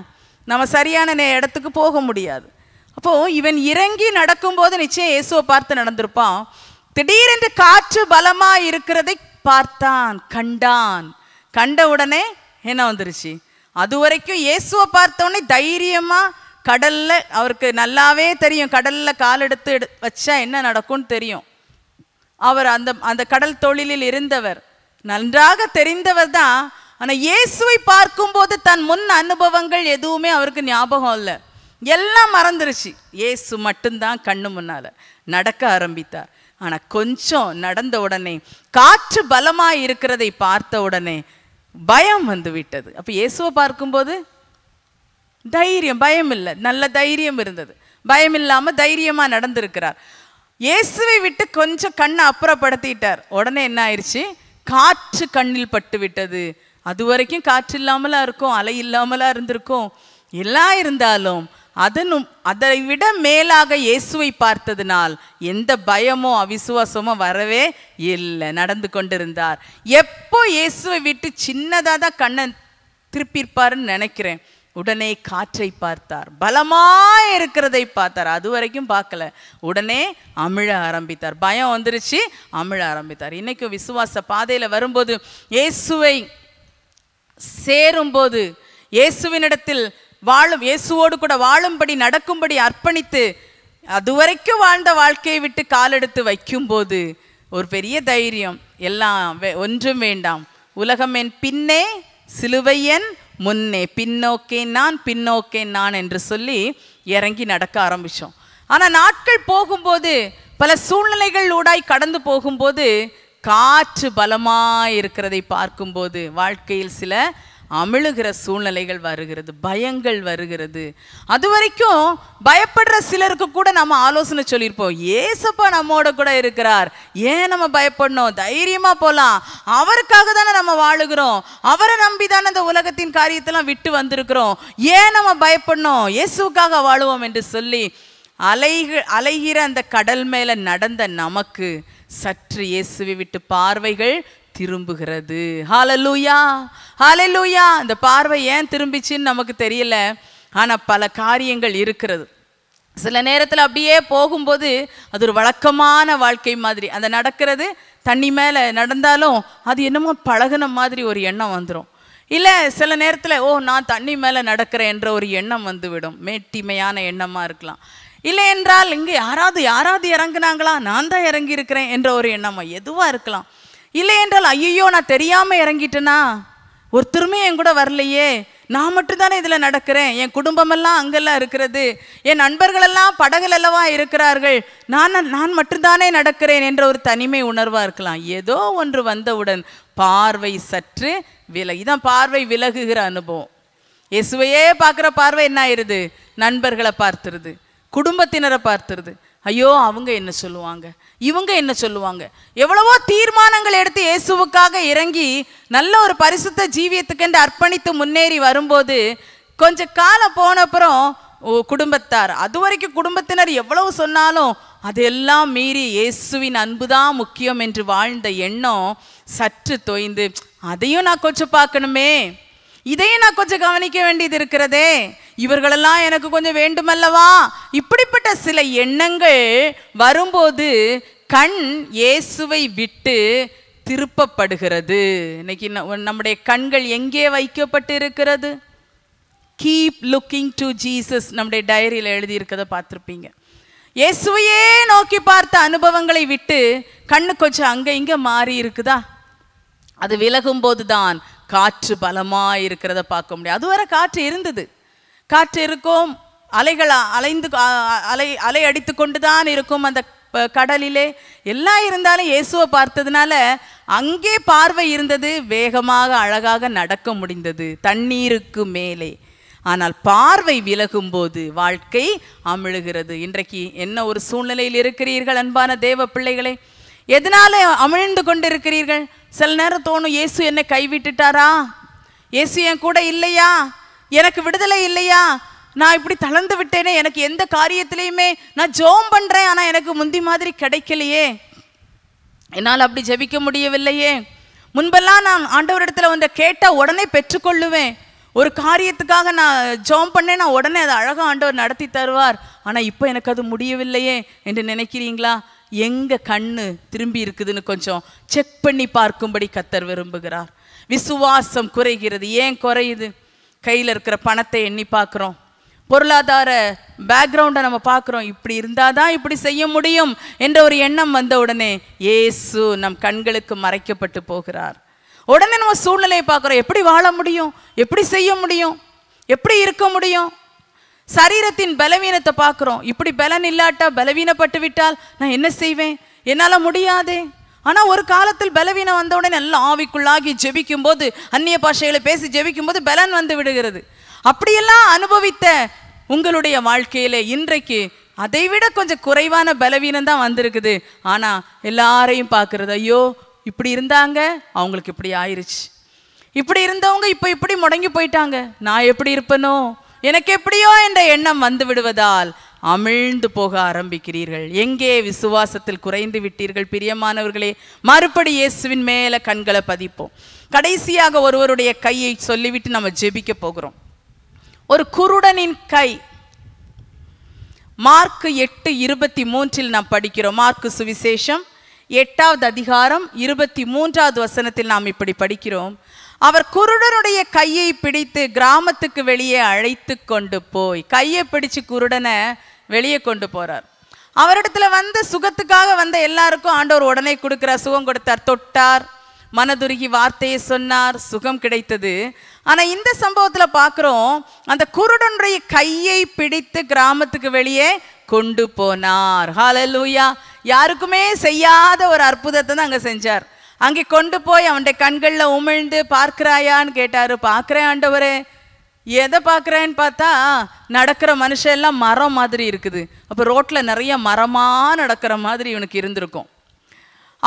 நம்ம சரியான நே இடத்துக்கு போக முடியாது அப்போது இவன் இறங்கி நடக்கும்போது நிச்சயம் இயேசுவை பார்த்து நடந்திருப்பான் திடீரென்று காற்று பலமாக இருக்கிறதை பார்த்தான் கண்டான் கண்ட உடனே என்ன வந்துருச்சு அது வரைக்கும் இயேசுவை பார்த்தோடனே தைரியமாக கடலில் அவருக்கு நல்லாவே தெரியும் கடலில் கால் எடுத்து வச்சா என்ன நடக்கும்னு தெரியும் அவர் அந்த அந்த கடல் தொழிலில் இருந்தவர் நன்றாக தெரிந்தவர் தான் ஆனால் இயேசுவை பார்க்கும்போது தன் முன் அனுபவங்கள் எதுவுமே அவருக்கு ஞாபகம் இல்லை எல்லாம் மறந்துருச்சு இயேசு மட்டும்தான் கண்ணு முன்னால் நடக்க ஆரம்பித்தார் ஆனால் கொஞ்சம் நடந்த உடனே காற்று பலமாக இருக்கிறதை பார்த்த உடனே பயம் வந்து விட்டது அப்போ இயேசுவை பார்க்கும்போது தைரியம் பயம் இல்லை நல்ல தைரியம் இருந்தது பயம் இல்லாமல் தைரியமாக நடந்திருக்கிறார் இயேசுவை விட்டு கொஞ்சம் கண்ணை அப்புறப்படுத்திட்டார் உடனே என்ன ஆயிடுச்சு காற்று கண்ணில் பட்டு விட்டது அது வரைக்கும் காற்று இல்லாமலா இருக்கும் அலை இல்லாமலா இருந்திருக்கும் எல்லாம் இருந்தாலும் அதனும் அதை விட மேலாக இயேசுவை பார்த்ததினால் எந்த பயமோ அவிசுவாசமோ வரவே இல்லை நடந்து கொண்டிருந்தார் எப்போ இயேசுவை விட்டு சின்னதாக தான் கண்ணை திருப்பியிருப்பாருன்னு நினைக்கிறேன் உடனே காற்றை பார்த்தார் பலமாக இருக்கிறதை பார்த்தார் அது வரைக்கும் பார்க்கல உடனே அமிழ ஆரம்பித்தார் பயம் வந்துருச்சு அமிழ ஆரம்பித்தார் இன்றைக்கும் விசுவாச பாதையில் வரும்போது இயேசுவை சேரும்போது இயேசுவினிடத்தில் வாழும் இயேசுவோடு கூட வாழும்படி நடக்கும்படி அர்ப்பணித்து அதுவரைக்கும் வாழ்ந்த வாழ்க்கையை விட்டு காலெடுத்து வைக்கும்போது ஒரு பெரிய தைரியம் எல்லாம் ஒன்றும் வேண்டாம் உலகம் என் பின்னே சிலுவையன் முன்னே பின்னோக்கே நான் பின்னோக்கே நான் என்று சொல்லி இறங்கி நடக்க ஆரம்பித்தோம் ஆனால் நாட்கள் போகும்போது பல சூழ்நிலைகள் ஊடாய் கடந்து போகும்போது காற்று பலமாக இருக்கிறதை பார்க்கும்போது வாழ்க்கையில் சில அமிழுகிற சூழ்நிலைகள் வருகிறது பயங்கள் வருகிறது அது வரைக்கும் பயப்படுற சிலருக்கு கூட நம்ம ஆலோசனை சொல்லியிருப்போம் ஏசப்பா நம்மோட கூட இருக்கிறார் ஏன் நம்ம பயப்படணும் தைரியமாக போகலாம் அவருக்காக தானே நம்ம வாழுகிறோம் அவரை நம்பி தானே இந்த உலகத்தின் காரியத்தெல்லாம் விட்டு வந்திருக்கிறோம் ஏன் நம்ம பயப்படணும் இயேசுக்காக வாழுவோம் என்று சொல்லி அலைக அலைகிற அந்த கடல் மேலே நடந்த நமக்கு சற்று இயேசுவை விட்டு பார்வைகள் திரும்புகிறது ஹாலலூயா ஹாலலூயா அந்த பார்வை ஏன் திரும்பிச்சின்னு நமக்கு தெரியல ஆனால் பல காரியங்கள் இருக்கிறது சில நேரத்தில் அப்படியே போகும்போது அது ஒரு வழக்கமான வாழ்க்கை மாதிரி அந்த நடக்கிறது தண்ணி மேலே நடந்தாலும் அது என்னமோ பழகின மாதிரி ஒரு எண்ணம் வந்துடும் இல்லை சில நேரத்தில் ஓ நான் தண்ணி மேலே நடக்கிறேன் என்ற ஒரு எண்ணம் வந்துவிடும் மேட்டிமையான எண்ணமாக இருக்கலாம் இல்லை என்றால் இங்கே யாராவது யாராவது இறங்குனாங்களா நான் தான் இறங்கி இருக்கிறேன் என்ற ஒரு எண்ணம் எதுவாக இருக்கலாம் இல்லை என்றால் ஐயோ நான் தெரியாமல் இறங்கிட்டேனா ஒருத்தருமே என் கூட வரலையே நான் மட்டும்தானே இதில் நடக்கிறேன் என் குடும்பமெல்லாம் அங்கெல்லாம் இருக்கிறது என் நண்பர்களெல்லாம் படகுல அல்லவா இருக்கிறார்கள் நான் நான் மட்டும்தானே நடக்கிறேன் என்ற ஒரு தனிமை உணர்வாக இருக்கலாம் ஏதோ ஒன்று வந்தவுடன் பார்வை சற்று விலகி தான் பார்வை விலகுகிற அனுபவம் இயேசுவையே பார்க்குற பார்வை என்ன ஆயிடுது நண்பர்களை பார்த்துருது குடும்பத்தினரை பார்த்துருது ஐயோ அவங்க என்ன சொல்லுவாங்க இவங்க என்ன சொல்லுவாங்க எவ்வளவோ தீர்மானங்கள் எடுத்து இயேசுவுக்காக இறங்கி நல்ல ஒரு பரிசுத்த ஜீவியத்துக்கென்று அர்ப்பணித்து முன்னேறி வரும்போது கொஞ்சம் காலம் போன அப்புறம் குடும்பத்தார் அது வரைக்கும் குடும்பத்தினர் எவ்வளவு சொன்னாலும் அதெல்லாம் மீறி இயேசுவின் அன்பு தான் முக்கியம் என்று வாழ்ந்த எண்ணம் சற்று தொய்ந்து அதையும் நான் கொஞ்சம் பார்க்கணுமே இதையும் நான் கொஞ்சம் கவனிக்க வேண்டியது இருக்கிறதே இவர்களெல்லாம் எனக்கு கொஞ்சம் வேண்டுமல்லவா இப்படிப்பட்ட சில எண்ணங்கள் வரும்போது கண் இயேசுவை விட்டு திருப்பப்படுகிறது இன்னைக்கு நம்முடைய கண்கள் எங்கே வைக்கப்பட்டு இருக்கிறது கீப் லுக்கிங் டு ஜீசஸ் நம்முடைய டைரியில் எழுதியிருக்கிறத பார்த்துருப்பீங்க இயேசுவையே நோக்கி பார்த்த அனுபவங்களை விட்டு கண்ணு கொஞ்சம் அங்கே இங்கே மாறி இருக்குதா அது விலகும் தான் காற்று பலமாக இருக்கிறத பார்க்க முடியாது அதுவரை காற்று இருந்தது காற்று இருக்கும் அலைகள் அலைந்து அலை அலை அடித்து கொண்டு தான் இருக்கும் அந்த கடலிலே எல்லாம் இருந்தாலும் இயேசுவை பார்த்ததுனால அங்கே பார்வை இருந்தது வேகமாக அழகாக நடக்க முடிந்தது தண்ணீருக்கு மேலே ஆனால் பார்வை விலகும் போது வாழ்க்கை அமிழுகிறது இன்றைக்கு என்ன ஒரு சூழ்நிலையில் இருக்கிறீர்கள் அன்பான தேவ பிள்ளைகளே எதனால அமிழ்ந்து கொண்டிருக்கிறீர்கள் சில நேரம் தோணும் இயேசு என்னை கைவிட்டுட்டாரா இயேசு என் கூட இல்லையா எனக்கு விடுதலை இல்லையா நான் இப்படி தளர்ந்து விட்டேனே எனக்கு எந்த காரியத்திலையுமே நான் ஜோம் பண்ணுறேன் ஆனால் எனக்கு முந்தி மாதிரி கிடைக்கலையே என்னால் அப்படி ஜபிக்க முடியவில்லையே முன்பெல்லாம் நான் ஆண்டவரிடத்தில் ஒன்றை கேட்டால் உடனே பெற்றுக்கொள்ளுவேன் ஒரு காரியத்துக்காக நான் ஜோம் பண்ணேன் நான் உடனே அதை அழகாக ஆண்டவர் நடத்தி தருவார் ஆனால் இப்போ எனக்கு அது முடியவில்லையே என்று நினைக்கிறீங்களா எங்கே கண்ணு திரும்பி இருக்குதுன்னு கொஞ்சம் செக் பண்ணி பார்க்கும்படி கத்தர் விரும்புகிறார் விசுவாசம் குறைகிறது ஏன் குறையுது கையில் இருக்கிற பணத்தை எண்ணி பார்க்குறோம் பொருளாதார பேக்ரவுண்டை நம்ம பார்க்குறோம் இப்படி இருந்தால் தான் இப்படி செய்ய முடியும் என்ற ஒரு எண்ணம் வந்த உடனே ஏசு நம் கண்களுக்கு மறைக்கப்பட்டு போகிறார் உடனே நம்ம சூழ்நிலையை பார்க்குறோம் எப்படி வாழ முடியும் எப்படி செய்ய முடியும் எப்படி இருக்க முடியும் சரீரத்தின் பலவீனத்தை பார்க்குறோம் இப்படி பலன் இல்லாட்டா பலவீனப்பட்டு விட்டால் நான் என்ன செய்வேன் என்னால் முடியாதே ஆனால் ஒரு காலத்தில் பலவீனம் வந்தவுடனே நல்லா ஆவிக்குள்ளாகி ஜெபிக்கும் போது அந்நிய பாஷைகளை பேசி ஜெபிக்கும் போது பலன் வந்து விடுகிறது அப்படியெல்லாம் அனுபவித்த உங்களுடைய வாழ்க்கையில் இன்றைக்கு அதை விட கொஞ்சம் குறைவான பலவீனம் தான் வந்திருக்குது ஆனால் எல்லாரையும் பார்க்குறது ஐயோ இப்படி இருந்தாங்க அவங்களுக்கு இப்படி ஆயிடுச்சு இப்படி இருந்தவங்க இப்போ இப்படி முடங்கி போயிட்டாங்க நான் எப்படி இருப்பேனோ எனக்கு எப்படியோ என்ற எண்ணம் வந்து விடுவதால் அமிழ்ந்து போக ஆரம்பிக்கிறீர்கள் எங்கே விசுவாசத்தில் குறைந்து விட்டீர்கள் பிரியமானவர்களே மறுபடி இயேசுவின் மேல கண்களை பதிப்போம் கடைசியாக ஒருவருடைய கையை சொல்லிவிட்டு நம்ம ஜெபிக்க போகிறோம் ஒரு குருடனின் கை மார்க் எட்டு இருபத்தி மூன்றில் நாம் படிக்கிறோம் மார்க் சுவிசேஷம் எட்டாவது அதிகாரம் இருபத்தி மூன்றாவது வசனத்தில் நாம் இப்படி படிக்கிறோம் அவர் குருடனுடைய கையை பிடித்து கிராமத்துக்கு வெளியே அழைத்து கொண்டு போய் கையை பிடிச்சு குருடனை வெளியே கொண்டு போறார் அவரிடத்துல வந்து சுகத்துக்காக வந்த எல்லாருக்கும் ஆண்டவர் உடனே கொடுக்கிறார் சுகம் கொடுத்தார் தொட்டார் மனதுருகி வார்த்தையை சொன்னார் சுகம் கிடைத்தது ஆனால் இந்த சம்பவத்தில் பார்க்குறோம் அந்த குருடனுடைய கையை பிடித்து கிராமத்துக்கு வெளியே கொண்டு போனார் ஹாலலூயா யாருக்குமே செய்யாத ஒரு அற்புதத்தை தான் அங்கே செஞ்சார் அங்கே கொண்டு போய் அவன்கிட்ட கண்களில் உமிழ்ந்து பார்க்குறாயான்னு கேட்டார் பார்க்குறேன் ஆண்டவரே எதை பார்க்குறேன்னு பார்த்தா நடக்கிற மனுஷன் எல்லாம் மரம் மாதிரி இருக்குது அப்போ ரோட்டில் நிறைய மரமாக நடக்கிற மாதிரி இவனுக்கு இருந்திருக்கும்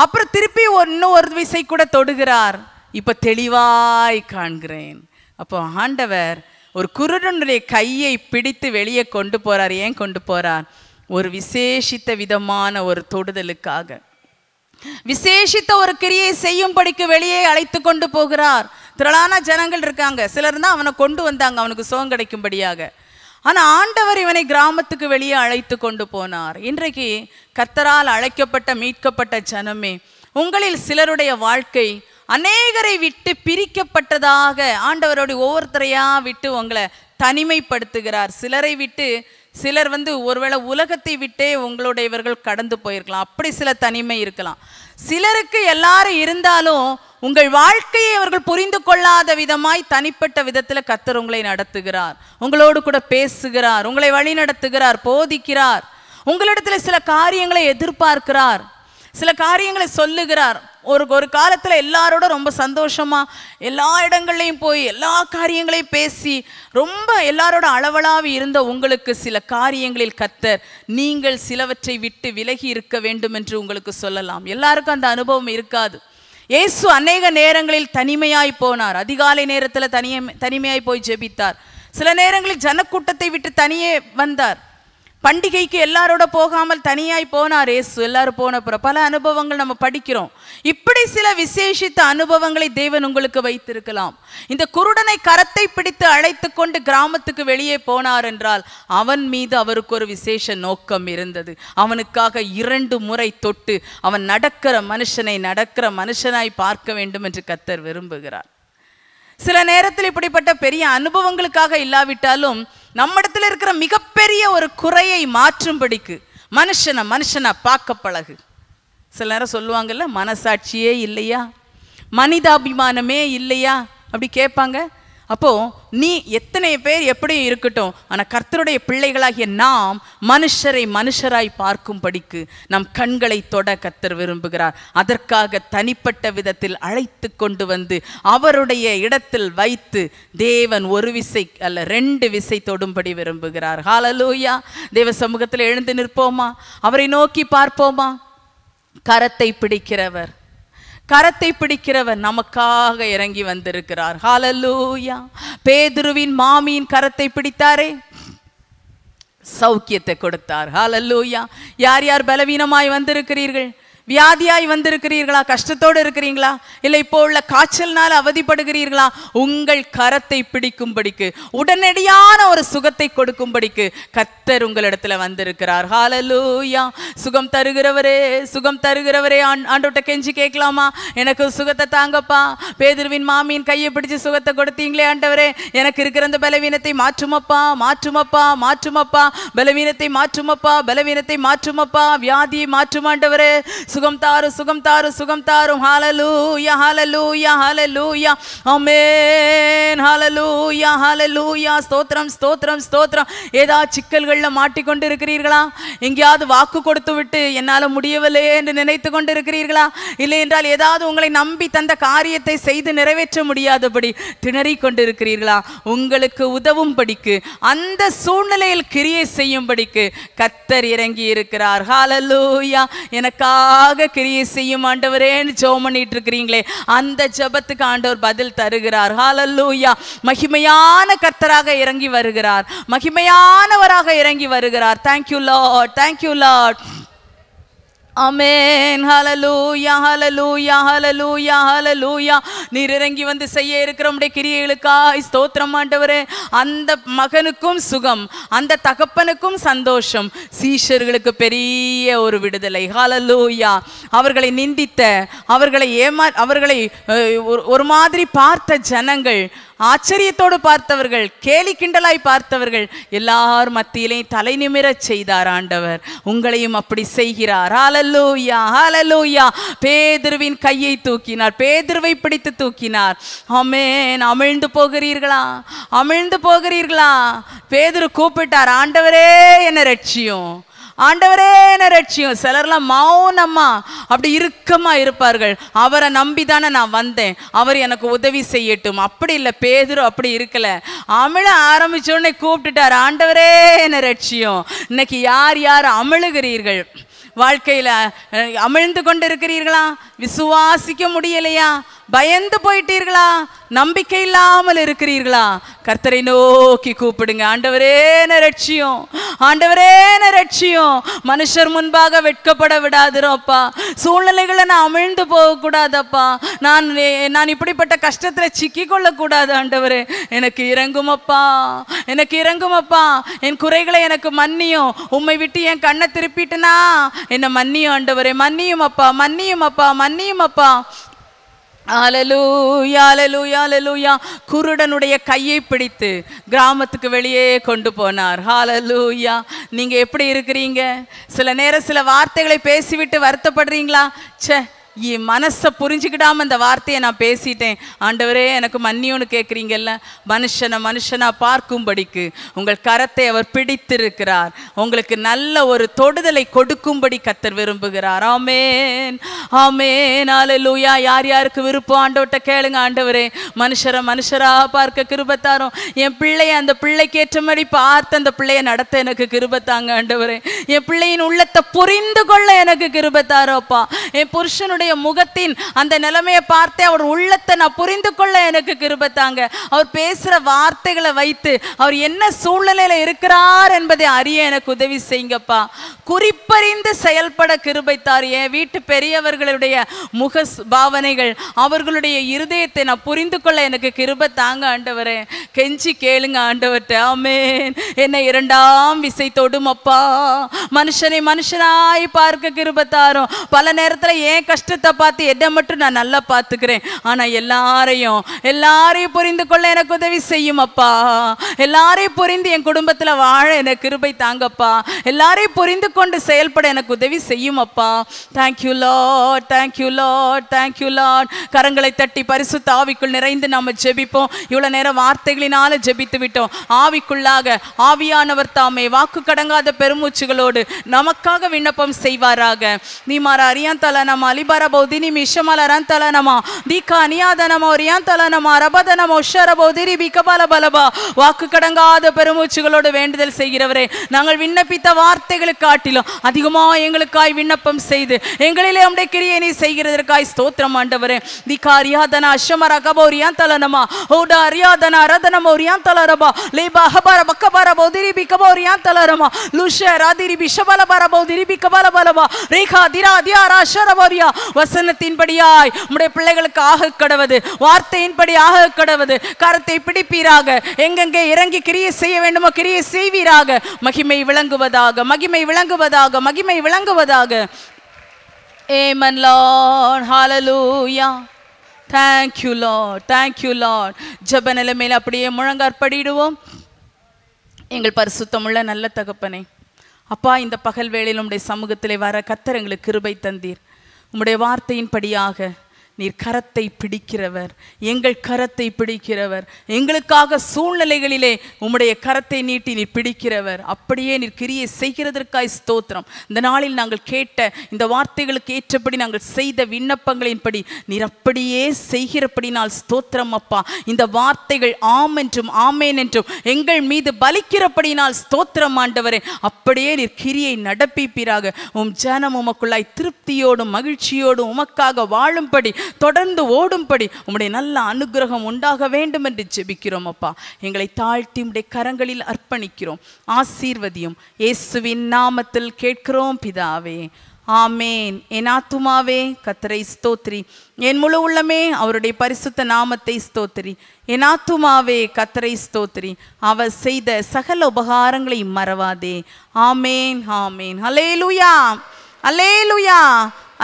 அப்புறம் திருப்பி இன்னும் ஒரு விசை கூட தொடுகிறார் இப்போ தெளிவாய் காண்கிறேன் அப்போ ஆண்டவர் ஒரு குருடனுடைய கையை பிடித்து வெளியே கொண்டு போகிறார் ஏன் கொண்டு போகிறார் ஒரு விசேஷித்த விதமான ஒரு தொடுதலுக்காக விசேஷித்த ஒரு கிரியை செய்யும்படிக்கு வெளியே அழைத்து கொண்டு போகிறார் திரளான ஜனங்கள் இருக்காங்க சிலர் தான் அவனை கொண்டு வந்தாங்க அவனுக்கு சோகம் கிடைக்கும்படியாக ஆனால் ஆண்டவர் இவனை கிராமத்துக்கு வெளியே அழைத்து கொண்டு போனார் இன்றைக்கு கத்தரால் அழைக்கப்பட்ட மீட்கப்பட்ட ஜனமே உங்களில் சிலருடைய வாழ்க்கை அநேகரை விட்டு பிரிக்கப்பட்டதாக ஆண்டவரோட ஒவ்வொருத்தரையா விட்டு உங்களை தனிமைப்படுத்துகிறார் சிலரை விட்டு சிலர் வந்து ஒருவேளை உலகத்தை விட்டே உங்களுடைய இவர்கள் கடந்து போயிருக்கலாம் அப்படி சில தனிமை இருக்கலாம் சிலருக்கு எல்லாரும் இருந்தாலும் உங்கள் வாழ்க்கையை அவர்கள் புரிந்து கொள்ளாத விதமாய் தனிப்பட்ட விதத்தில் கத்தர் உங்களை நடத்துகிறார் உங்களோடு கூட பேசுகிறார் உங்களை வழி நடத்துகிறார் போதிக்கிறார் உங்களிடத்தில் சில காரியங்களை எதிர்பார்க்கிறார் சில காரியங்களை சொல்லுகிறார் ஒரு ஒரு காலத்தில் எல்லாரோட ரொம்ப சந்தோஷமாக எல்லா இடங்கள்லையும் போய் எல்லா காரியங்களையும் பேசி ரொம்ப எல்லாரோட அளவலாவி இருந்த உங்களுக்கு சில காரியங்களில் கத்தர் நீங்கள் சிலவற்றை விட்டு விலகி இருக்க வேண்டும் என்று உங்களுக்கு சொல்லலாம் எல்லாருக்கும் அந்த அனுபவம் இருக்காது இயேசு அநேக நேரங்களில் தனிமையாய் போனார் அதிகாலை நேரத்தில் தனிய தனிமையாய் போய் ஜெபித்தார் சில நேரங்களில் ஜனக்கூட்டத்தை விட்டு தனியே வந்தார் பண்டிகைக்கு எல்லாரோட போகாமல் தனியாய் போனார் ஏசு எல்லாரும் போன பிற பல அனுபவங்கள் நம்ம படிக்கிறோம் இப்படி சில விசேஷித்த அனுபவங்களை தேவன் உங்களுக்கு வைத்திருக்கலாம் இந்த குருடனை கரத்தை பிடித்து அழைத்து கொண்டு கிராமத்துக்கு வெளியே போனார் என்றால் அவன் மீது அவருக்கு ஒரு விசேஷ நோக்கம் இருந்தது அவனுக்காக இரண்டு முறை தொட்டு அவன் நடக்கிற மனுஷனை நடக்கிற மனுஷனாய் பார்க்க வேண்டும் என்று கத்தர் விரும்புகிறார் சில நேரத்தில் இப்படிப்பட்ட பெரிய அனுபவங்களுக்காக இல்லாவிட்டாலும் நம்மிடத்தில் இருக்கிற மிகப்பெரிய ஒரு குறையை மாற்றும்படிக்கு மனுஷனை மனுஷனை பார்க்க பழகு சில நேரம் சொல்லுவாங்கல்ல மனசாட்சியே இல்லையா மனிதாபிமானமே இல்லையா அப்படி கேட்பாங்க அப்போது நீ எத்தனை பேர் எப்படி இருக்கட்டும் ஆனால் கர்த்தருடைய பிள்ளைகளாகிய நாம் மனுஷரை மனுஷராய் பார்க்கும்படிக்கு நம் கண்களை தொட கர்த்தர் விரும்புகிறார் அதற்காக தனிப்பட்ட விதத்தில் அழைத்து கொண்டு வந்து அவருடைய இடத்தில் வைத்து தேவன் ஒரு விசை அல்ல ரெண்டு விசை தொடும்படி விரும்புகிறார் ஹாலலூயா தேவ சமூகத்தில் எழுந்து நிற்போமா அவரை நோக்கி பார்ப்போமா கரத்தை பிடிக்கிறவர் கரத்தை பிடிக்கிறவர் நமக்காக இறங்கி வந்திருக்கிறார் ஹாலல்லூயா பேதுருவின் மாமியின் கரத்தை பிடித்தாரே சௌக்கியத்தை கொடுத்தார் ஹாலல்லூயா யார் யார் பலவீனமாய் வந்திருக்கிறீர்கள் வியாதியாய் வந்திருக்கிறீர்களா கஷ்டத்தோடு இருக்கிறீங்களா இல்லை இப்போ உள்ள காய்ச்சல்னால் அவதிப்படுகிறீர்களா உங்கள் கரத்தை பிடிக்கும்படிக்கு உடனடியான ஒரு சுகத்தை கொடுக்கும்படிக்கு கத்தர் உங்களிடத்துல வந்திருக்கிறார் ஹாலலூயா சுகம் தருகிறவரே சுகம் தருகிறவரே ஆண்டோட்ட கெஞ்சி கேட்கலாமா எனக்கு சுகத்தை தாங்கப்பா பேதிருவின் மாமியின் கையை பிடிச்சு சுகத்தை கொடுத்தீங்களே ஆண்டவரே எனக்கு இருக்கிற அந்த பலவீனத்தை மாற்றுமப்பா மாற்றுமப்பா மாற்றுமப்பா பலவீனத்தை மாற்றுமப்பா பலவீனத்தை மாற்றுமப்பா வியாதியை மாற்றுமாண்டவரே சுகம் தாரும் சுகம் தாரும் சுகம் தாரும் ஹாலலூயா ஹாலலூயா ஹாலலூயா அமேன் ஹாலலூயா ஹாலலூயா ஸ்தோத்திரம் ஸ்தோத்திரம் ஸ்தோத்திரம் ஏதா சிக்கல்களில் மாட்டிக்கொண்டு இருக்கிறீர்களா எங்கேயாவது வாக்கு கொடுத்து விட்டு என்னால் முடியவில்லையே என்று நினைத்து கொண்டு இருக்கிறீர்களா இல்லை என்றால் ஏதாவது உங்களை நம்பி தந்த காரியத்தை செய்து நிறைவேற்ற முடியாதபடி திணறி கொண்டிருக்கிறீர்களா உங்களுக்கு உதவும் படிக்கு அந்த சூழ்நிலையில் கிரியை செய்யும்படிக்கு கத்தர் இறங்கி இருக்கிறார் ஹாலலூயா எனக்காக கிரியை செய்யும் ஆண்டவரேன்னு ஜோம் பண்ணிட்டு இருக்கிறீங்களே அந்த ஜபத்துக்கு ஆண்டவர் பதில் தருகிறார் ஹாலல்லூயா மகிமையான கத்தராக இறங்கி வருகிறார் மகிமையானவராக இறங்கி வருகிறார் thank you Lord Lord. Thank you, Lord. அமேன் ஹலலூயா ஹலலூயா ஹலலூயா ஹலலூயா நீர் இறங்கி வந்து செய்ய இருக்கிற உடைய கிரியைகளுக்காய் ஸ்தோத்திரம் ஆண்டவரே அந்த மகனுக்கும் சுகம் அந்த தகப்பனுக்கும் சந்தோஷம் சீஷர்களுக்கு பெரிய ஒரு விடுதலை ஹலலூயா அவர்களை நிந்தித்த அவர்களை ஏமா அவர்களை ஒரு மாதிரி பார்த்த ஜனங்கள் ஆச்சரியத்தோடு பார்த்தவர்கள் கேலி கிண்டலாய் பார்த்தவர்கள் எல்லார் மத்தியிலையும் தலை நிமிரச் செய்தார் ஆண்டவர் உங்களையும் அப்படி செய்கிறார் ஆலல்லூயா ஆலல்லூயா பேதிருவின் கையை தூக்கினார் பேதிருவை பிடித்து தூக்கினார் அமேன் அமிழ்ந்து போகிறீர்களா அமிழ்ந்து போகிறீர்களா பேதுரு கூப்பிட்டார் ஆண்டவரே என்ன ரட்சியும் ஆண்டவரே என்ன ரட்சியம் சிலர்லாம் மௌனமா அப்படி இறுக்கமாக இருப்பார்கள் அவரை நம்பி தானே நான் வந்தேன் அவர் எனக்கு உதவி செய்யட்டும் அப்படி இல்லை பேதரும் அப்படி இருக்கல அமிழ ஆரம்பிச்சோடனே கூப்பிட்டுட்டார் ஆண்டவரே என்ன ரட்சியம் இன்னைக்கு யார் யார் அமிழுகிறீர்கள் வாழ்க்கையில் அமிழ்ந்து கொண்டு இருக்கிறீர்களா விசுவாசிக்க முடியலையா பயந்து போயிட்டீர்களா நம்பிக்கை இல்லாமல் இருக்கிறீர்களா கர்த்தரை நோக்கி கூப்பிடுங்க ஆண்டவரே ரட்சியம் ஆண்டவரே ரட்சியம் மனுஷர் முன்பாக வெட்கப்பட விடாதுரோப்பா சூழ்நிலைகளை நான் அமிழ்ந்து போகக்கூடாதப்பா நான் நான் இப்படிப்பட்ட கஷ்டத்தில் சிக்கிக் கொள்ளக்கூடாது ஆண்டவரே எனக்கு இறங்குமப்பா எனக்கு இறங்குமப்பா என் குறைகளை எனக்கு மன்னியும் உம்மை விட்டு என் கண்ணை திருப்பிட்டுனா என்னை மன்னியும் ஆண்டவரே மன்னியும் அப்பா மன்னியும் அப்பா மன்னியும் அப்பா ஹாலலூயா குருடனுடைய கையை பிடித்து கிராமத்துக்கு வெளியே கொண்டு போனார் ஹாலலூயா நீங்க எப்படி இருக்கிறீங்க சில நேரம் சில வார்த்தைகளை பேசிவிட்டு வருத்தப்படுறீங்களா சே என் மனசை புரிஞ்சுக்கிடாமல் இந்த வார்த்தையை நான் பேசிட்டேன் ஆண்டவரே எனக்கு மன்னியோன்னு கேட்குறீங்கல்ல மனுஷனை மனுஷனாக பார்க்கும்படிக்கு உங்கள் கரத்தை அவர் பிடித்திருக்கிறார் உங்களுக்கு நல்ல ஒரு தொடுதலை கொடுக்கும்படி கத்தர் விரும்புகிறார் ஆமேன் ஆமேன் ஆலலூயா யார் யாருக்கு விருப்பம் ஆண்டவர்கிட்ட கேளுங்க ஆண்டவரே மனுஷரை மனுஷராக பார்க்க கிருபத்தாரோ என் பிள்ளைய அந்த பிள்ளைக்கு ஏற்ற மாதிரி பார்த்து அந்த பிள்ளையை நடத்த எனக்கு கிருபத்தாங்க ஆண்டவரே என் பிள்ளையின் உள்ளத்தை புரிந்து கொள்ள எனக்கு கிருபத்தாரோப்பா என் புருஷனு அவருடைய முகத்தின் அந்த நிலைமையை பார்த்தே அவர் உள்ளத்தை நான் புரிந்து கொள்ள எனக்கு கிருபத்தாங்க அவர் பேசுகிற வார்த்தைகளை வைத்து அவர் என்ன சூழ்நிலையில் இருக்கிறார் என்பதை அறிய எனக்கு உதவி செய்யுங்கப்பா குறிப்பறிந்து செயல்பட கிருபைத்தார் என் வீட்டு பெரியவர்களுடைய முக பாவனைகள் அவர்களுடைய இருதயத்தை நான் புரிந்து கொள்ள எனக்கு கிருபை தாங்க ஆண்டவரே கெஞ்சி கேளுங்க ஆண்டவர்கிட்ட ஆமேன் என்னை இரண்டாம் விசை தொடுமப்பா மனுஷனை மனுஷனாய் பார்க்க கிருபத்தாரும் பல நேரத்தில் ஏன் கஷ்டம் கஷ்டத்தை பார்த்து என்னை மட்டும் நான் நல்லா பார்த்துக்கிறேன் ஆனால் எல்லாரையும் எல்லாரையும் புரிந்து கொள்ள எனக்கு உதவி செய்யும் அப்பா எல்லாரையும் புரிந்து என் குடும்பத்தில் வாழ எனக்கு கிருபை தாங்கப்பா எல்லாரையும் புரிந்து கொண்டு செயல்பட எனக்கு உதவி செய்யும் அப்பா thank you Lord thank you Lord thank you Lord கரங்களை தட்டி பரிசு தாவிக்குள் நிறைந்து நாம் ஜெபிப்போம் இவ்வளோ நேரம் வார்த்தைகளினால ஜெபித்து விட்டோம் ஆவிக்குள்ளாக ஆவியானவர் தாமே வாக்கு கடங்காத பெருமூச்சுகளோடு நமக்காக விண்ணப்பம் செய்வாராக நீ மாற அறியாந்தால நம்ம அலிபார் ರಬೋ ದಿನಿ ಮಿಶಮಲ ರಂತಲನಮ ದೀಕ ಅನಿಯಾದನಮ ரியாந்தலனம ரபதனம திரி பிகபல பலபா வாக்கு கடங்காத பெருமூச்சுகளோடு வேண்டுதல் செய்கிறவரே நாங்கள் விண்ணப்பித்த வார்த்தைகளுக்கு காட்டிலும் அதிகமாக எங்களுக்காய் விண்ணப்பம் செய்து எங்களிலே உடைய கிரியை நீ செய்கிறதற்காய் ஸ்தோத்திரம் ஆண்டவரே திகா ரியாதனா அஷமர கபோ ரியாந்தலனமா ஓடா ரியாதனா ரதனமோ ரியாந்தலரபா லேபா ஹபர பக்கபர பௌதிரி பிகபோ ரியாந்தலரமா லுஷ ராதிரி பிஷபல பர பௌதிரி பிகபல பலபா ரேகா திரா தியா ராஷரபோரியா வசனத்தின்படியாய் உம்முடைய பிள்ளைகளுக்கு ஆக கடவது வார்த்தையின்படி ஆக கடவது கரத்தை பிடிப்பீராக எங்கெங்கே இறங்கி கிரியை செய்ய வேண்டுமோ கிரியை செய்வீராக மகிமை விளங்குவதாக மகிமை விளங்குவதாக மகிமை விளங்குவதாக ஏமன் லான் ஹாலலூயா தேங்க்யூ லார்ட் தேங்க்யூ லார்ட் ஜப நிலைமையில் அப்படியே முழங்கற்படிடுவோம் எங்கள் பரிசுத்தமுள்ள நல்ல தகப்பனே அப்பா இந்த பகல் வேளையில் உடைய சமூகத்திலே வர கத்தர் எங்களுக்கு கிருபை தந்தீர் உம்முடைய வார்த்தையின்படியாக நீர் கரத்தை பிடிக்கிறவர் எங்கள் கரத்தை பிடிக்கிறவர் எங்களுக்காக சூழ்நிலைகளிலே உம்முடைய கரத்தை நீட்டி நீர் பிடிக்கிறவர் அப்படியே நீர் கிரியை செய்கிறதற்காய் ஸ்தோத்திரம் இந்த நாளில் நாங்கள் கேட்ட இந்த வார்த்தைகளுக்கு ஏற்றபடி நாங்கள் செய்த விண்ணப்பங்களின்படி நீர் அப்படியே செய்கிறபடினால் ஸ்தோத்திரம் அப்பா இந்த வார்த்தைகள் ஆம் என்றும் ஆமேன் என்றும் எங்கள் மீது பலிக்கிறபடினால் ஸ்தோத்திரம் ஆண்டவரே அப்படியே நீர் கிரியை நடப்பிப்பீராக உம் ஜனம் உமக்குள்ளாய் திருப்தியோடும் மகிழ்ச்சியோடும் உமக்காக வாழும்படி தொடர்ந்து ஓடும்படி உம்முடைய நல்ல அனுகிரகம் உண்டாக வேண்டும் என்று ஜெபிக்கிறோம் அப்பா எங்களை தாழ்த்தி உடைய கரங்களில் அர்ப்பணிக்கிறோம் ஆசீர்வதியும் இயேசுவின் நாமத்தில் கேட்கிறோம் பிதாவே ஆமேன் என் ஆத்துமாவே கத்தரை ஸ்தோத்ரி என் முழு உள்ளமே அவருடைய பரிசுத்த நாமத்தை ஸ்தோத்ரி என் ஆத்துமாவே கத்தரை ஸ்தோத்ரி அவர் செய்த சகல உபகாரங்களை மறவாதே ஆமேன் ஆமேன் அலே லுயா அலே லுயா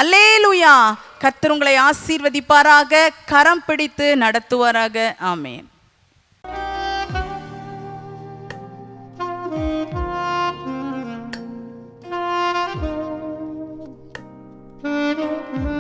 அல்லே லூயா கத்தர் உங்களை ஆசீர்வதிப்பாராக கரம் பிடித்து நடத்துவாராக ஆமேன் Mm-hmm.